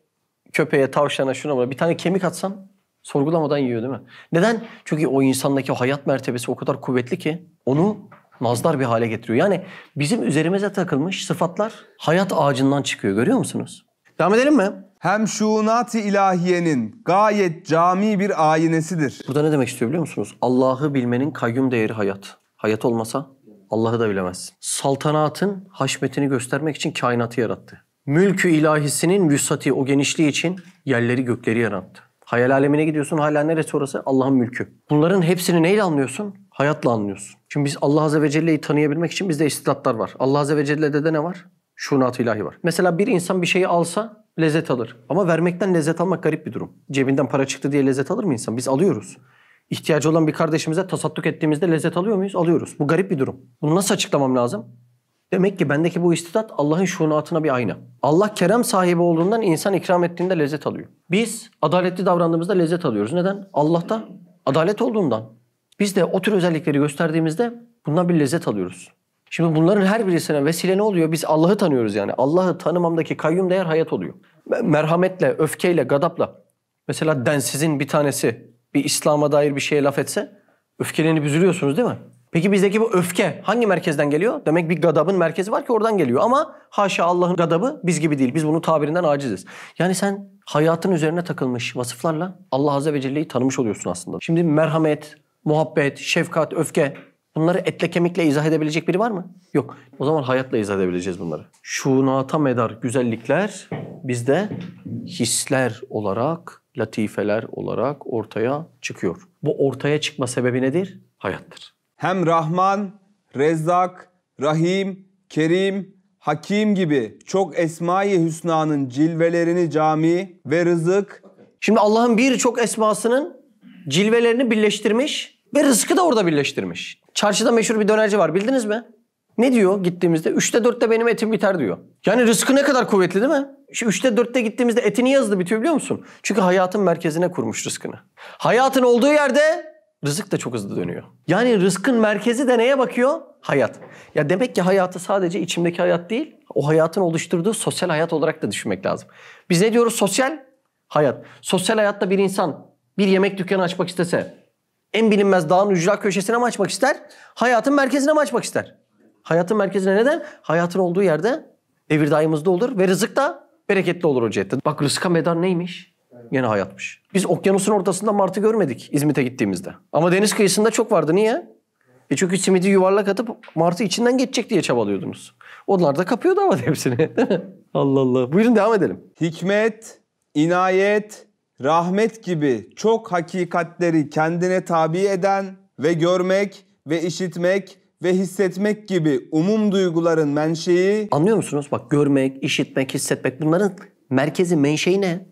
köpeğe, tavşana, şuna buna bir tane kemik atsam sorgulamadan yiyor değil mi? Neden? Çünkü o insandaki hayat mertebesi o kadar kuvvetli ki onu nazlar bir hale getiriyor. Yani bizim üzerimize takılmış sıfatlar hayat ağacından çıkıyor görüyor musunuz? Devam edelim mi? Hem şuunat-ı ilahiyenin gayet cami bir ayinesidir. Burada ne demek istiyor biliyor musunuz? Allah'ı bilmenin kayyum değeri hayat. Hayat olmasa Allah'ı da bilemezsin. Saltanatın haşmetini göstermek için kainatı yarattı. Mülkü ilahisinin vüsati o genişliği için yerleri gökleri yarattı. Hayal alemine gidiyorsun hala neresi orası? Allah'ın mülkü. Bunların hepsini neyle anlıyorsun? Hayatla anlıyorsun. Şimdi biz Allah Azze ve Celle'yi tanıyabilmek için bizde istidatlar var. Allah Azze ve Celle'de de ne var? şunat ilahi var. Mesela bir insan bir şeyi alsa lezzet alır. Ama vermekten lezzet almak garip bir durum. Cebinden para çıktı diye lezzet alır mı insan? Biz alıyoruz. İhtiyacı olan bir kardeşimize tasadduk ettiğimizde lezzet alıyor muyuz? Alıyoruz. Bu garip bir durum. Bunu nasıl açıklamam lazım? Demek ki bendeki bu istidat Allah'ın şunatına bir ayna. Allah kerem sahibi olduğundan insan ikram ettiğinde lezzet alıyor. Biz adaletli davrandığımızda lezzet alıyoruz. Neden? Allah'ta adalet olduğundan. Biz de o tür özellikleri gösterdiğimizde bundan bir lezzet alıyoruz. Şimdi bunların her birisine vesile ne oluyor? Biz Allah'ı tanıyoruz yani. Allah'ı tanımamdaki kayyum değer hayat oluyor. Merhametle, öfkeyle, gadapla. Mesela densizin bir tanesi bir İslam'a dair bir şeye laf etse öfkelenip üzülüyorsunuz değil mi? Peki bizdeki bu öfke hangi merkezden geliyor? Demek bir gadabın merkezi var ki oradan geliyor. Ama haşa Allah'ın gadabı biz gibi değil. Biz bunun tabirinden aciziz. Yani sen hayatın üzerine takılmış vasıflarla Allah Azze ve Celle'yi tanımış oluyorsun aslında. Şimdi merhamet, muhabbet, şefkat, öfke Bunları etle kemikle izah edebilecek biri var mı? Yok. O zaman hayatla izah edebileceğiz bunları. Şunata medar güzellikler bizde hisler olarak, latifeler olarak ortaya çıkıyor. Bu ortaya çıkma sebebi nedir? Hayattır. Hem Rahman, Rezzak, Rahim, Kerim, Hakim gibi çok Esma-i Hüsna'nın cilvelerini cami ve rızık... Şimdi Allah'ın birçok esmasının cilvelerini birleştirmiş ve rızkı da orada birleştirmiş. Çarşıda meşhur bir dönerci var bildiniz mi? Ne diyor gittiğimizde? Üçte dörtte benim etim biter diyor. Yani rızkı ne kadar kuvvetli değil mi? Şu üçte dörtte gittiğimizde eti niye hızlı bitiyor biliyor musun? Çünkü hayatın merkezine kurmuş rızkını. Hayatın olduğu yerde rızık da çok hızlı dönüyor. Yani rızkın merkezi de neye bakıyor? Hayat. Ya demek ki hayatı sadece içimdeki hayat değil, o hayatın oluşturduğu sosyal hayat olarak da düşünmek lazım. Biz ne diyoruz? Sosyal hayat. Sosyal hayatta bir insan bir yemek dükkanı açmak istese, en bilinmez dağın ücra köşesine mi açmak ister? Hayatın merkezine mi açmak ister? Hayatın merkezine neden? Hayatın olduğu yerde devir daimimizde olur ve rızık da bereketli olur o cihette. Bak rızka medar neymiş? Yine hayatmış. Biz okyanusun ortasında martı görmedik İzmit'e gittiğimizde. Ama deniz kıyısında çok vardı. Niye? E çünkü simidi yuvarlak atıp martı içinden geçecek diye çabalıyordunuz. Onlar da kapıyordu ama hepsini. Allah Allah. Buyurun devam edelim. Hikmet, inayet, rahmet gibi çok hakikatleri kendine tabi eden ve görmek ve işitmek ve hissetmek gibi umum duyguların menşei... Anlıyor musunuz? Bak görmek, işitmek, hissetmek bunların merkezi menşei ne?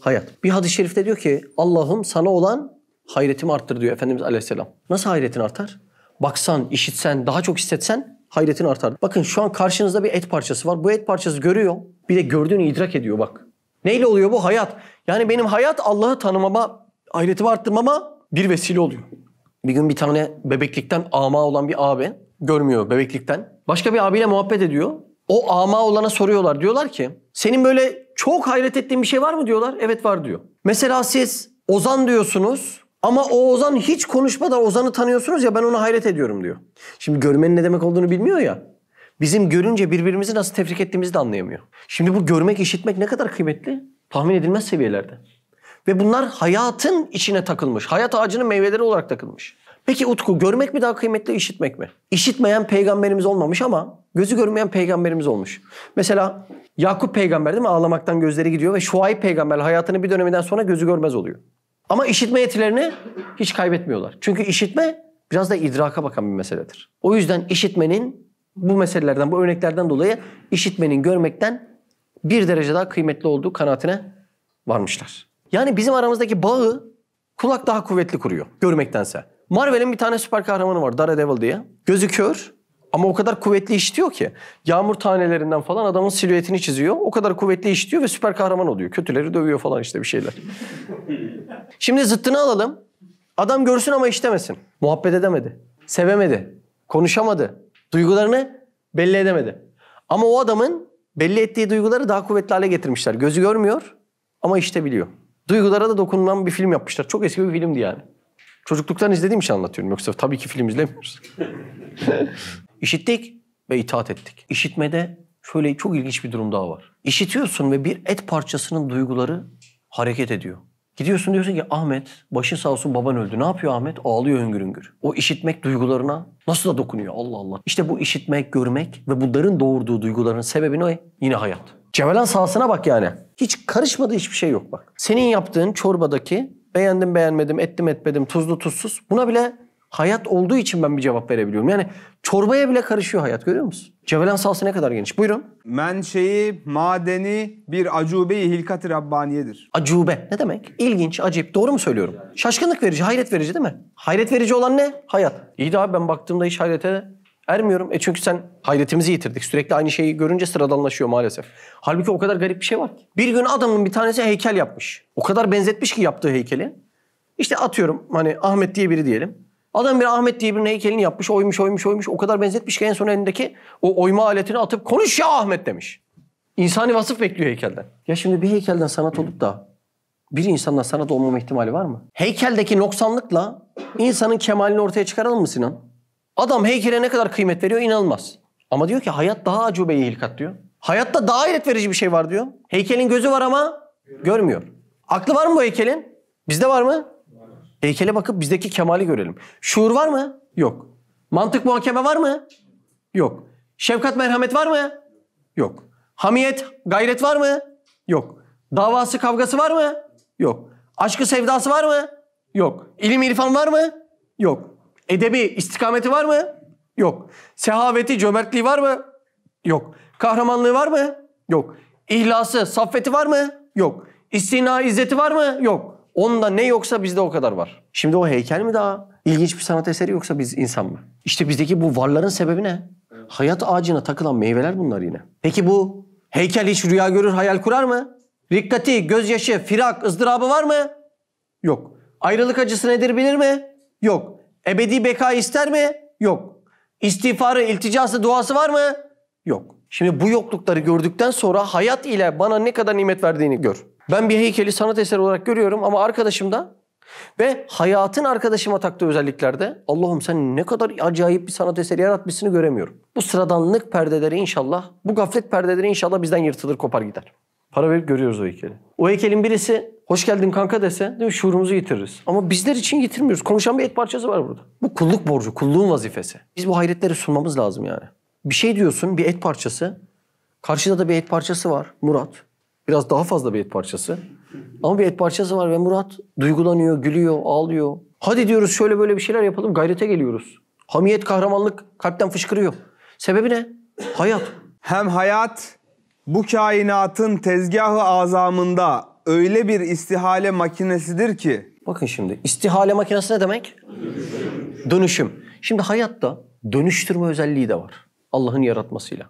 Hayat. Bir hadis-i şerifte diyor ki Allah'ım sana olan hayretimi arttır diyor Efendimiz Aleyhisselam. Nasıl hayretin artar? Baksan, işitsen, daha çok hissetsen hayretin artar. Bakın şu an karşınızda bir et parçası var. Bu et parçası görüyor. Bir de gördüğünü idrak ediyor bak. Neyle oluyor bu? Hayat. Yani benim hayat Allah'ı tanımama, ahiretimi arttırmama bir vesile oluyor. Bir gün bir tane bebeklikten ama olan bir abi görmüyor bebeklikten. Başka bir abiyle muhabbet ediyor. O ama olana soruyorlar. Diyorlar ki senin böyle çok hayret ettiğin bir şey var mı diyorlar. Evet var diyor. Mesela siz Ozan diyorsunuz ama o Ozan hiç konuşmadan Ozan'ı tanıyorsunuz ya ben ona hayret ediyorum diyor. Şimdi görmenin ne demek olduğunu bilmiyor ya bizim görünce birbirimizi nasıl tefrik ettiğimizi de anlayamıyor. Şimdi bu görmek, işitmek ne kadar kıymetli? Tahmin edilmez seviyelerde. Ve bunlar hayatın içine takılmış. Hayat ağacının meyveleri olarak takılmış. Peki Utku görmek mi daha kıymetli, işitmek mi? İşitmeyen peygamberimiz olmamış ama gözü görmeyen peygamberimiz olmuş. Mesela Yakup peygamber değil mi? Ağlamaktan gözleri gidiyor ve Şuayb peygamber hayatının bir döneminden sonra gözü görmez oluyor. Ama işitme yetilerini hiç kaybetmiyorlar. Çünkü işitme biraz da idraka bakan bir meseledir. O yüzden işitmenin bu meselelerden, bu örneklerden dolayı işitmenin görmekten bir derece daha kıymetli olduğu kanaatine varmışlar. Yani bizim aramızdaki bağı kulak daha kuvvetli kuruyor görmektense. Marvel'in bir tane süper kahramanı var Daredevil diye. Gözü kör ama o kadar kuvvetli işitiyor ki. Yağmur tanelerinden falan adamın silüetini çiziyor. O kadar kuvvetli işitiyor ve süper kahraman oluyor. Kötüleri dövüyor falan işte bir şeyler. Şimdi zıttını alalım. Adam görsün ama işitemesin. Muhabbet edemedi. Sevemedi. Konuşamadı. Duygularını belli edemedi. Ama o adamın belli ettiği duyguları daha kuvvetli hale getirmişler. Gözü görmüyor ama işte biliyor. Duygulara da dokunulan bir film yapmışlar. Çok eski bir filmdi yani. Çocukluktan izlediğim şey anlatıyorum. Yoksa tabii ki film izlemiyoruz. İşittik ve itaat ettik. İşitmede şöyle çok ilginç bir durum daha var. İşitiyorsun ve bir et parçasının duyguları hareket ediyor. Gidiyorsun diyorsun ki Ahmet başı sağ olsun baban öldü. Ne yapıyor Ahmet? Ağlıyor hüngür hüngür. O işitmek duygularına nasıl da dokunuyor Allah Allah. İşte bu işitmek, görmek ve bunların doğurduğu duyguların sebebi ne? Yine hayat. Cevelan sahasına bak yani. Hiç karışmadı hiçbir şey yok bak. Senin yaptığın çorbadaki beğendim beğenmedim, ettim etmedim, tuzlu tuzsuz. Buna bile hayat olduğu için ben bir cevap verebiliyorum. Yani çorbaya bile karışıyor hayat görüyor musun? Cevelen salsı ne kadar geniş. Buyurun. Menşei, madeni bir acube-i hilkat-ı Rabbaniyedir. Acube ne demek? İlginç, acip. Doğru mu söylüyorum? Şaşkınlık verici, hayret verici değil mi? Hayret verici olan ne? Hayat. İyi de abi ben baktığımda hiç hayrete ermiyorum. E çünkü sen hayretimizi yitirdik. Sürekli aynı şeyi görünce sıradanlaşıyor maalesef. Halbuki o kadar garip bir şey var ki. Bir gün adamın bir tanesi heykel yapmış. O kadar benzetmiş ki yaptığı heykeli. İşte atıyorum hani Ahmet diye biri diyelim. Adam bir Ahmet diye bir heykelini yapmış. Oymuş, oymuş, oymuş. O kadar benzetmiş ki en son elindeki o oyma aletini atıp konuş ya Ahmet demiş. İnsani vasıf bekliyor heykelden. Ya şimdi bir heykelden sanat olup da bir insandan sanat olmama ihtimali var mı? Heykeldeki noksanlıkla insanın kemalini ortaya çıkaralım mı Sinan? Adam heykele ne kadar kıymet veriyor inanılmaz. Ama diyor ki hayat daha acubeye hilkat diyor. Hayatta daha hayret verici bir şey var diyor. Heykelin gözü var ama görmüyor. Aklı var mı bu heykelin? Bizde var mı? Heykele bakıp bizdeki kemali görelim. Şuur var mı? Yok. Mantık muhakeme var mı? Yok. Şefkat merhamet var mı? Yok. Hamiyet, gayret var mı? Yok. Davası, kavgası var mı? Yok. Aşkı, sevdası var mı? Yok. İlim, irfan var mı? Yok. Edebi, istikameti var mı? Yok. Sehaveti, cömertliği var mı? Yok. Kahramanlığı var mı? Yok. İhlası, saffeti var mı? Yok. İstina, izzeti var mı? Yok. Onda ne yoksa bizde o kadar var. Şimdi o heykel mi daha ilginç bir sanat eseri yoksa biz insan mı? İşte bizdeki bu varların sebebi ne? Hayat ağacına takılan meyveler bunlar yine. Peki bu heykel hiç rüya görür, hayal kurar mı? Rikkati, gözyaşı, firak, ızdırabı var mı? Yok. Ayrılık acısı nedir bilir mi? Yok. Ebedi beka ister mi? Yok. İstiğfarı, ilticası, duası var mı? Yok. Şimdi bu yoklukları gördükten sonra hayat ile bana ne kadar nimet verdiğini gör. Ben bir heykeli sanat eseri olarak görüyorum ama arkadaşım da ve hayatın arkadaşıma taktığı özelliklerde Allah'ım sen ne kadar acayip bir sanat eseri yaratmışsını göremiyorum. Bu sıradanlık perdeleri inşallah, bu gaflet perdeleri inşallah bizden yırtılır kopar gider. Para verip görüyoruz o heykeli. O heykelin birisi hoş geldin kanka dese değil mi? şuurumuzu yitiririz. Ama bizler için yitirmiyoruz. Konuşan bir et parçası var burada. Bu kulluk borcu, kulluğun vazifesi. Biz bu hayretleri sunmamız lazım yani. Bir şey diyorsun, bir et parçası. Karşıda da bir et parçası var, Murat. Biraz daha fazla bir et parçası. Ama bir et parçası var ve Murat duygulanıyor, gülüyor, ağlıyor. Hadi diyoruz şöyle böyle bir şeyler yapalım. Gayrete geliyoruz. Hamiyet, kahramanlık kalpten fışkırıyor. Sebebi ne? Hayat. Hem hayat bu kainatın tezgahı azamında öyle bir istihale makinesidir ki. Bakın şimdi istihale makinesi ne demek? Dönüşüm. Şimdi hayatta dönüştürme özelliği de var. Allah'ın yaratmasıyla.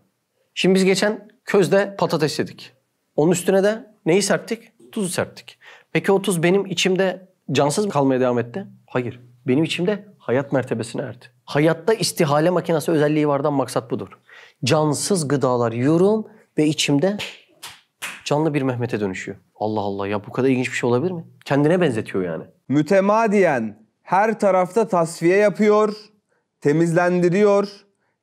Şimdi biz geçen közde patates yedik. Onun üstüne de neyi serptik? Tuzu serptik. Peki o tuz benim içimde cansız mı kalmaya devam etti? Hayır. Benim içimde hayat mertebesine erdi. Hayatta istihale makinesi özelliği vardan maksat budur. Cansız gıdalar yiyorum ve içimde canlı bir Mehmet'e dönüşüyor. Allah Allah ya bu kadar ilginç bir şey olabilir mi? Kendine benzetiyor yani. Mütemadiyen her tarafta tasfiye yapıyor, temizlendiriyor,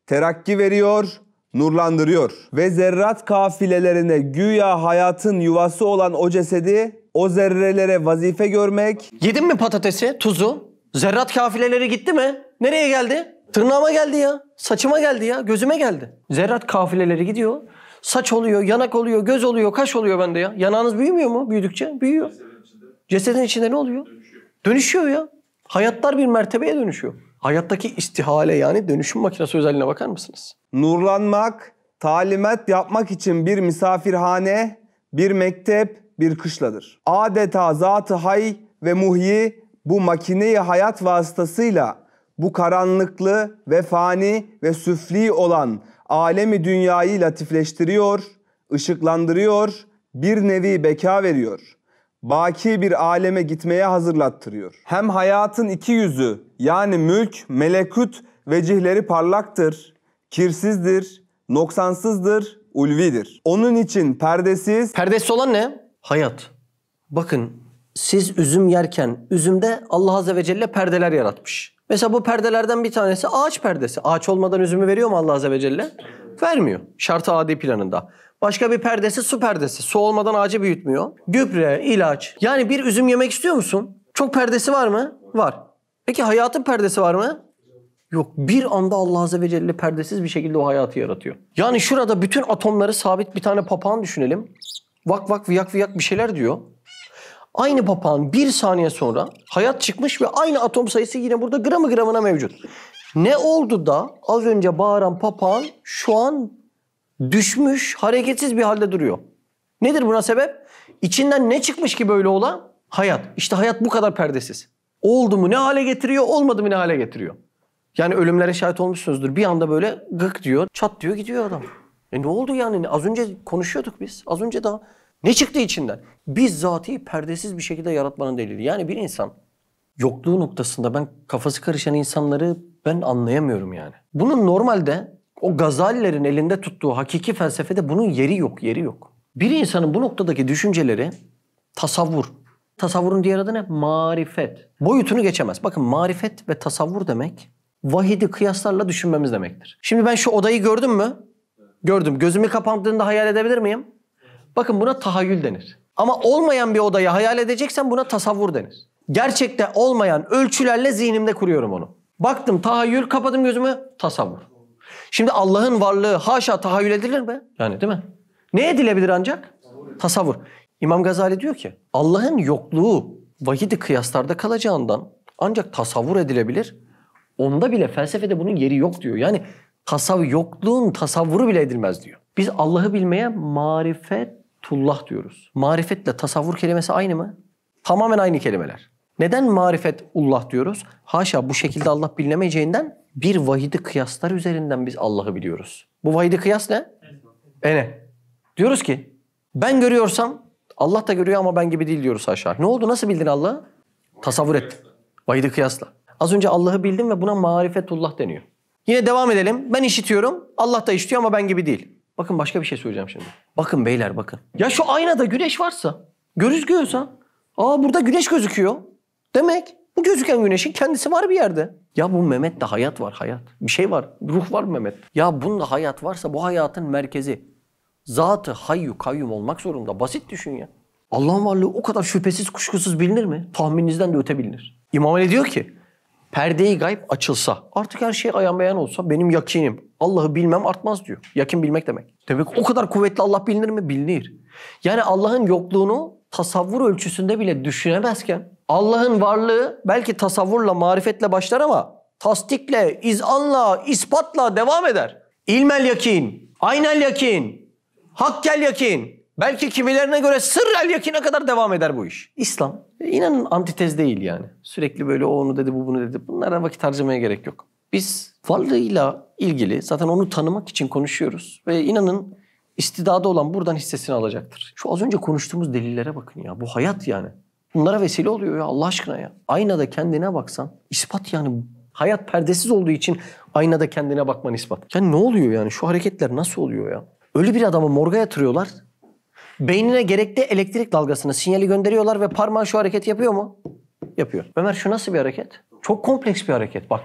terakki veriyor, nurlandırıyor. Ve zerrat kafilelerine güya hayatın yuvası olan o cesedi o zerrelere vazife görmek. Yedin mi patatesi, tuzu? Zerrat kafileleri gitti mi? Nereye geldi? Tırnağıma geldi ya. Saçıma geldi ya. Gözüme geldi. Zerrat kafileleri gidiyor. Saç oluyor, yanak oluyor, göz oluyor, kaş oluyor bende ya. Yanağınız büyümüyor mu? Büyüdükçe büyüyor. Cesedin içinde ne oluyor? Dönüşüyor, dönüşüyor ya. Hayatlar bir mertebeye dönüşüyor. Hayattaki istihale yani dönüşüm makinesi özelliğine bakar mısınız? Nurlanmak, talimat yapmak için bir misafirhane, bir mektep, bir kışladır. Adeta zatı hay ve muhyi bu makineyi hayat vasıtasıyla bu karanlıklı ve fani ve süfli olan alemi dünyayı latifleştiriyor, ışıklandırıyor, bir nevi beka veriyor baki bir aleme gitmeye hazırlattırıyor. Hem hayatın iki yüzü yani mülk, melekut vecihleri parlaktır, kirsizdir, noksansızdır, ulvidir. Onun için perdesiz... Perdesiz olan ne? Hayat. Bakın siz üzüm yerken üzümde Allah Azze ve Celle perdeler yaratmış. Mesela bu perdelerden bir tanesi ağaç perdesi. Ağaç olmadan üzümü veriyor mu Allah Azze ve Celle? Vermiyor. Şartı adi planında. Başka bir perdesi su perdesi. Su olmadan ağacı büyütmüyor. Gübre, ilaç. Yani bir üzüm yemek istiyor musun? Çok perdesi var mı? Var. Peki hayatın perdesi var mı? Yok. Bir anda Allah Azze ve Celle perdesiz bir şekilde o hayatı yaratıyor. Yani şurada bütün atomları sabit bir tane papağan düşünelim. Vak vak viyak viyak bir şeyler diyor. Aynı papağan bir saniye sonra hayat çıkmış ve aynı atom sayısı yine burada gramı gramına mevcut. Ne oldu da az önce bağıran papağan şu an düşmüş, hareketsiz bir halde duruyor. Nedir buna sebep? İçinden ne çıkmış ki böyle olan? Hayat. İşte hayat bu kadar perdesiz. Oldu mu ne hale getiriyor, olmadı mı ne hale getiriyor. Yani ölümlere şahit olmuşsunuzdur. Bir anda böyle gık diyor, çat diyor gidiyor adam. E ne oldu yani? Az önce konuşuyorduk biz. Az önce daha ne çıktı içinden? Bizzati perdesiz bir şekilde yaratmanın delili. Yani bir insan yokluğu noktasında ben kafası karışan insanları ben anlayamıyorum yani. Bunun normalde o gazallerin elinde tuttuğu hakiki felsefede bunun yeri yok, yeri yok. Bir insanın bu noktadaki düşünceleri tasavvur. Tasavvurun diğer adı ne? Marifet. Boyutunu geçemez. Bakın marifet ve tasavvur demek vahidi kıyaslarla düşünmemiz demektir. Şimdi ben şu odayı gördüm mü? Gördüm. Gözümü kapandığında hayal edebilir miyim? Bakın buna tahayyül denir. Ama olmayan bir odayı hayal edeceksen buna tasavvur denir. Gerçekte olmayan ölçülerle zihnimde kuruyorum onu. Baktım tahayyül, kapadım gözümü, tasavvur. Şimdi Allah'ın varlığı haşa tahayyül edilir mi? Yani değil mi? Ne edilebilir ancak? Tasavvur. İmam Gazali diyor ki Allah'ın yokluğu vahidi kıyaslarda kalacağından ancak tasavvur edilebilir. Onda bile felsefede bunun yeri yok diyor. Yani tasav yokluğun tasavvuru bile edilmez diyor. Biz Allah'ı bilmeye marifetullah diyoruz. Marifetle tasavvur kelimesi aynı mı? Tamamen aynı kelimeler. Neden marifetullah diyoruz? Haşa bu şekilde Allah bilinemeyeceğinden bir vahidi kıyaslar üzerinden biz Allah'ı biliyoruz. Bu vahidi kıyas ne? Ene. Diyoruz ki ben görüyorsam Allah da görüyor ama ben gibi değil diyoruz aşağı. Ne oldu? Nasıl bildin Allah'ı? Tasavvur ettin. Vahidi kıyasla. Az önce Allah'ı bildim ve buna marifetullah deniyor. Yine devam edelim. Ben işitiyorum. Allah da işitiyor ama ben gibi değil. Bakın başka bir şey söyleyeceğim şimdi. Bakın beyler bakın. Ya şu aynada güneş varsa, görüyorsa, aa burada güneş gözüküyor. Demek bu gözüken güneşin kendisi var bir yerde. Ya bu Mehmet'te hayat var hayat. Bir şey var. Ruh var Mehmet. Ya bunda hayat varsa bu hayatın merkezi zatı hayyu kayyum olmak zorunda. Basit düşün ya. Allah'ın varlığı o kadar şüphesiz kuşkusuz bilinir mi? Tahmininizden de öte bilinir. İmam Ali diyor ki perdeyi gayb açılsa artık her şey ayan beyan olsa benim yakinim Allah'ı bilmem artmaz diyor. Yakin bilmek demek. Demek o kadar kuvvetli Allah bilinir mi? Bilinir. Yani Allah'ın yokluğunu tasavvur ölçüsünde bile düşünemezken Allah'ın varlığı belki tasavvurla, marifetle başlar ama tasdikle, izanla, ispatla devam eder. İlmel yakin, aynel yakin, hakkel yakin. Belki kimilerine göre sırrel yakine kadar devam eder bu iş. İslam inanın antitez değil yani. Sürekli böyle o onu dedi, bu bunu dedi. Bunlara vakit harcamaya gerek yok. Biz varlığıyla ilgili zaten onu tanımak için konuşuyoruz. Ve inanın istidadı olan buradan hissesini alacaktır. Şu az önce konuştuğumuz delillere bakın ya. Bu hayat yani. Bunlara vesile oluyor ya Allah aşkına ya. Aynada kendine baksan ispat yani hayat perdesiz olduğu için aynada kendine bakman ispat. Yani ne oluyor yani şu hareketler nasıl oluyor ya? Ölü bir adamı morga yatırıyorlar. Beynine gerekli elektrik dalgasını sinyali gönderiyorlar ve parmağı şu hareketi yapıyor mu? Yapıyor. Ömer şu nasıl bir hareket? Çok kompleks bir hareket bak.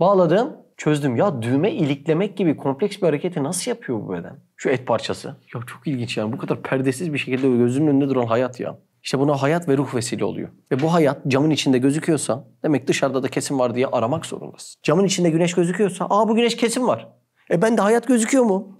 Bağladım, çözdüm. Ya düğme iliklemek gibi kompleks bir hareketi nasıl yapıyor bu beden? Şu et parçası. Ya çok ilginç yani bu kadar perdesiz bir şekilde gözümün önünde duran hayat ya. İşte buna hayat ve ruh vesile oluyor. Ve bu hayat camın içinde gözüküyorsa demek dışarıda da kesin var diye aramak zorundasın. Camın içinde güneş gözüküyorsa aa bu güneş kesin var. E ben de hayat gözüküyor mu?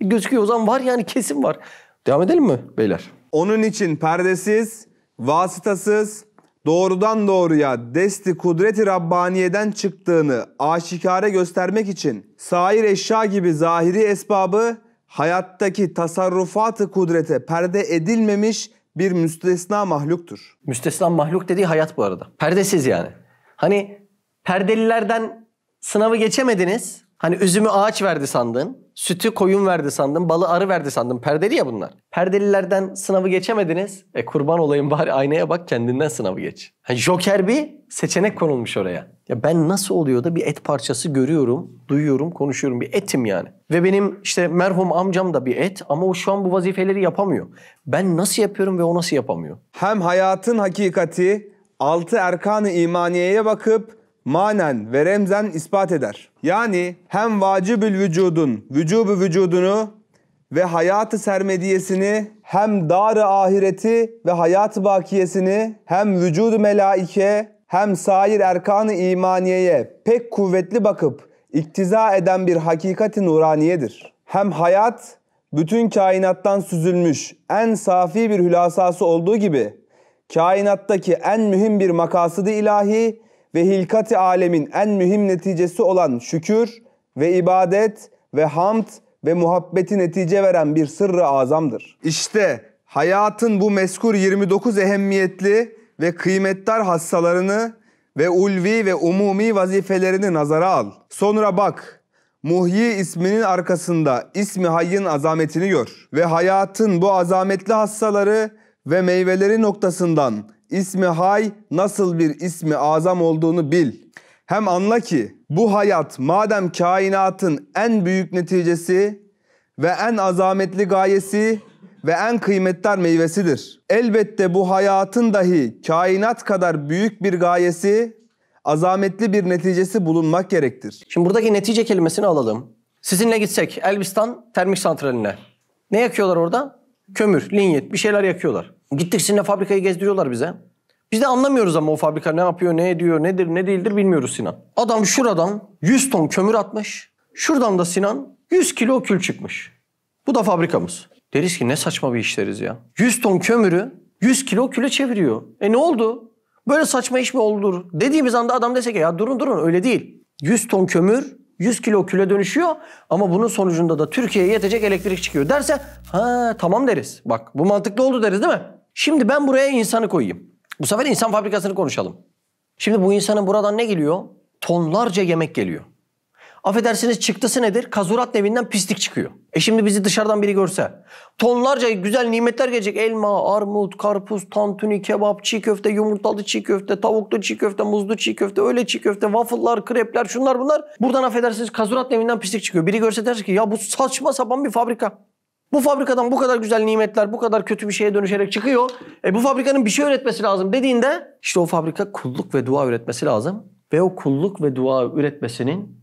E gözüküyor o zaman var yani kesin var. Devam edelim mi beyler? Onun için perdesiz, vasıtasız, doğrudan doğruya desti kudreti Rabbaniye'den çıktığını aşikare göstermek için sair eşya gibi zahiri esbabı hayattaki tasarrufatı kudrete perde edilmemiş bir müstesna mahluktur. Müstesna mahluk dediği hayat bu arada. Perdesiz yani. Hani perdelilerden sınavı geçemediniz. Hani üzümü ağaç verdi sandın, sütü koyun verdi sandın, balı arı verdi sandın. Perdeli ya bunlar. Perdelilerden sınavı geçemediniz. E kurban olayım bari aynaya bak kendinden sınavı geç. Yani joker bir seçenek konulmuş oraya. Ya ben nasıl oluyor da bir et parçası görüyorum, duyuyorum, konuşuyorum. Bir etim yani. Ve benim işte merhum amcam da bir et ama o şu an bu vazifeleri yapamıyor. Ben nasıl yapıyorum ve o nasıl yapamıyor? Hem hayatın hakikati, altı erkanı imaniyeye bakıp manen ve remzen ispat eder. Yani hem vacibül vücudun, vücubu vücudunu ve hayatı sermediyesini hem darı ahireti ve hayat bakiyesini hem vücudu melaike hem sair erkanı imaniyeye pek kuvvetli bakıp iktiza eden bir hakikati nuraniyedir. Hem hayat bütün kainattan süzülmüş en safi bir hülasası olduğu gibi kainattaki en mühim bir makasıdı ilahi ve hilkati alemin en mühim neticesi olan şükür ve ibadet ve hamd ve muhabbeti netice veren bir sırrı azamdır. İşte hayatın bu meskur 29 ehemmiyetli ve kıymetdar hassalarını ve ulvi ve umumi vazifelerini nazara al. Sonra bak, Muhyi isminin arkasında ismi hayyın azametini gör ve hayatın bu azametli hassaları ve meyveleri noktasından İsmi hay nasıl bir ismi azam olduğunu bil. Hem anla ki bu hayat madem kainatın en büyük neticesi ve en azametli gayesi ve en kıymetli meyvesidir. Elbette bu hayatın dahi kainat kadar büyük bir gayesi, azametli bir neticesi bulunmak gerektir. Şimdi buradaki netice kelimesini alalım. Sizinle gitsek Elbistan termik santraline. Ne yakıyorlar orada? Kömür, linyet bir şeyler yakıyorlar. Gittik Sin'le fabrikayı gezdiriyorlar bize. Biz de anlamıyoruz ama o fabrika ne yapıyor, ne ediyor, nedir, ne değildir bilmiyoruz Sinan. Adam şuradan 100 ton kömür atmış. Şuradan da Sinan 100 kilo kül çıkmış. Bu da fabrikamız. Deriz ki ne saçma bir işleriz ya. 100 ton kömürü 100 kilo küle çeviriyor. E ne oldu? Böyle saçma iş mi olur? Dediğimiz anda adam dese ki ya durun durun öyle değil. 100 ton kömür 100 kilo küle dönüşüyor ama bunun sonucunda da Türkiye'ye yetecek elektrik çıkıyor derse ha tamam deriz. Bak bu mantıklı oldu deriz değil mi? Şimdi ben buraya insanı koyayım. Bu sefer insan fabrikasını konuşalım. Şimdi bu insanın buradan ne geliyor? Tonlarca yemek geliyor. Affedersiniz çıktısı nedir? Kazurat nevinden pislik çıkıyor. E şimdi bizi dışarıdan biri görse. Tonlarca güzel nimetler gelecek. Elma, armut, karpuz, tantuni, kebap, çiğ köfte, yumurtalı çiğ köfte, tavuklu çiğ köfte, muzlu çiğ köfte, öyle çiğ köfte, waffle'lar, krepler, şunlar bunlar. Buradan affedersiniz kazurat nevinden pislik çıkıyor. Biri görse der ki ya bu saçma sapan bir fabrika. Bu fabrikadan bu kadar güzel nimetler, bu kadar kötü bir şeye dönüşerek çıkıyor. E bu fabrikanın bir şey üretmesi lazım dediğinde işte o fabrika kulluk ve dua üretmesi lazım. Ve o kulluk ve dua üretmesinin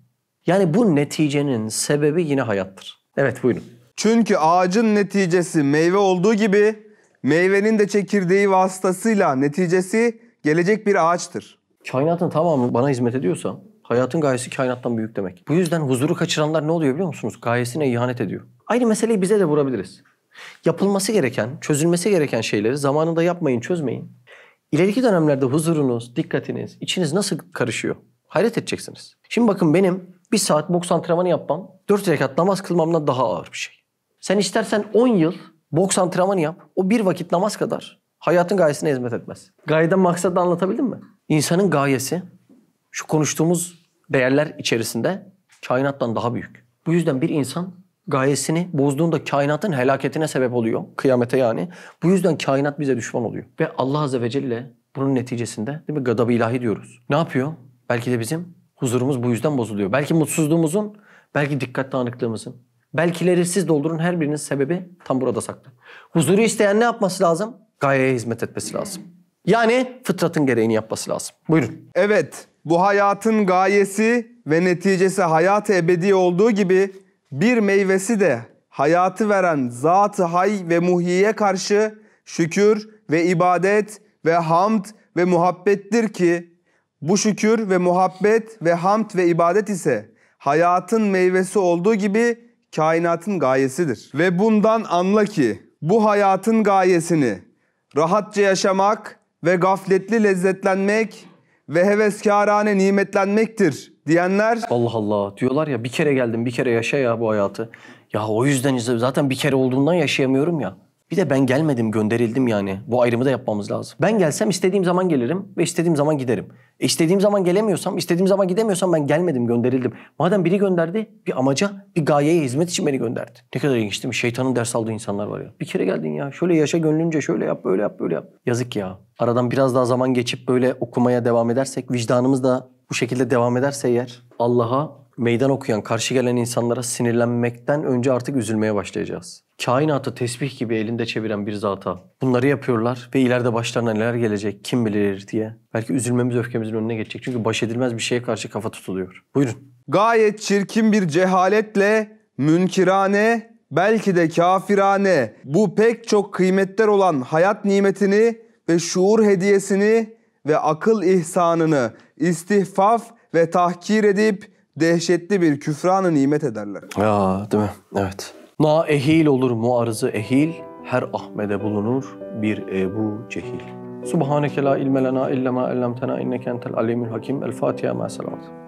yani bu neticenin sebebi yine hayattır. Evet buyurun. Çünkü ağacın neticesi meyve olduğu gibi meyvenin de çekirdeği vasıtasıyla neticesi gelecek bir ağaçtır. Kainatın tamamı bana hizmet ediyorsa hayatın gayesi kainattan büyük demek. Bu yüzden huzuru kaçıranlar ne oluyor biliyor musunuz? Gayesine ihanet ediyor. Aynı meseleyi bize de vurabiliriz. Yapılması gereken, çözülmesi gereken şeyleri zamanında yapmayın, çözmeyin. İleriki dönemlerde huzurunuz, dikkatiniz, içiniz nasıl karışıyor? Hayret edeceksiniz. Şimdi bakın benim bir saat boks antrenmanı yapmam, dört rekat namaz kılmamdan daha ağır bir şey. Sen istersen 10 yıl boks antrenmanı yap, o bir vakit namaz kadar hayatın gayesine hizmet etmez. Gayeden maksadı anlatabildim mi? İnsanın gayesi şu konuştuğumuz değerler içerisinde kainattan daha büyük. Bu yüzden bir insan gayesini bozduğunda kainatın helaketine sebep oluyor. Kıyamete yani. Bu yüzden kainat bize düşman oluyor. Ve Allah Azze ve Celle bunun neticesinde değil mi gadab-ı ilahi diyoruz. Ne yapıyor? Belki de bizim huzurumuz bu yüzden bozuluyor. Belki mutsuzluğumuzun, belki dikkat dağınıklığımızın, belkileri siz doldurun her birinin sebebi tam burada saklı. Huzuru isteyen ne yapması lazım? Gayeye hizmet etmesi lazım. Yani fıtratın gereğini yapması lazım. Buyurun. Evet, bu hayatın gayesi ve neticesi hayat ebedi olduğu gibi bir meyvesi de hayatı veren zatı Hay ve Muhyi'ye karşı şükür ve ibadet ve hamd ve muhabbettir ki bu şükür ve muhabbet ve hamd ve ibadet ise hayatın meyvesi olduğu gibi kainatın gayesidir. Ve bundan anla ki bu hayatın gayesini rahatça yaşamak ve gafletli lezzetlenmek ve heveskarane nimetlenmektir.'' diyenler... Allah Allah diyorlar ya bir kere geldim bir kere yaşa ya bu hayatı. Ya o yüzden zaten bir kere olduğundan yaşayamıyorum ya. Bir de ben gelmedim, gönderildim yani. Bu ayrımı da yapmamız lazım. Ben gelsem istediğim zaman gelirim ve istediğim zaman giderim. E istediğim zaman gelemiyorsam, istediğim zaman gidemiyorsam ben gelmedim, gönderildim. Madem biri gönderdi, bir amaca, bir gayeye hizmet için beni gönderdi. Ne kadar ilginç değil mi? Şeytanın ders aldığı insanlar var ya. Bir kere geldin ya, şöyle yaşa gönlünce, şöyle yap, böyle yap, böyle yap. Yazık ya. Aradan biraz daha zaman geçip böyle okumaya devam edersek vicdanımız da bu şekilde devam ederse eğer Allah'a meydan okuyan, karşı gelen insanlara sinirlenmekten önce artık üzülmeye başlayacağız. Kainatı tesbih gibi elinde çeviren bir zata bunları yapıyorlar ve ileride başlarına neler gelecek kim bilir diye. Belki üzülmemiz öfkemizin önüne geçecek çünkü baş edilmez bir şeye karşı kafa tutuluyor. Buyurun. Gayet çirkin bir cehaletle münkirane belki de kafirane bu pek çok kıymetler olan hayat nimetini ve şuur hediyesini ve akıl ihsanını istihfaf ve tahkir edip dehşetli bir küfranı nimet ederler. Ya değil mi? Evet. Na ehil olur mu muarızı ehil, her Ahmet'e bulunur bir Ebu Cehil. Subhaneke la ilme lena illa ma ellemtena inneke entel alimul hakim. El Fatiha ma selavatı.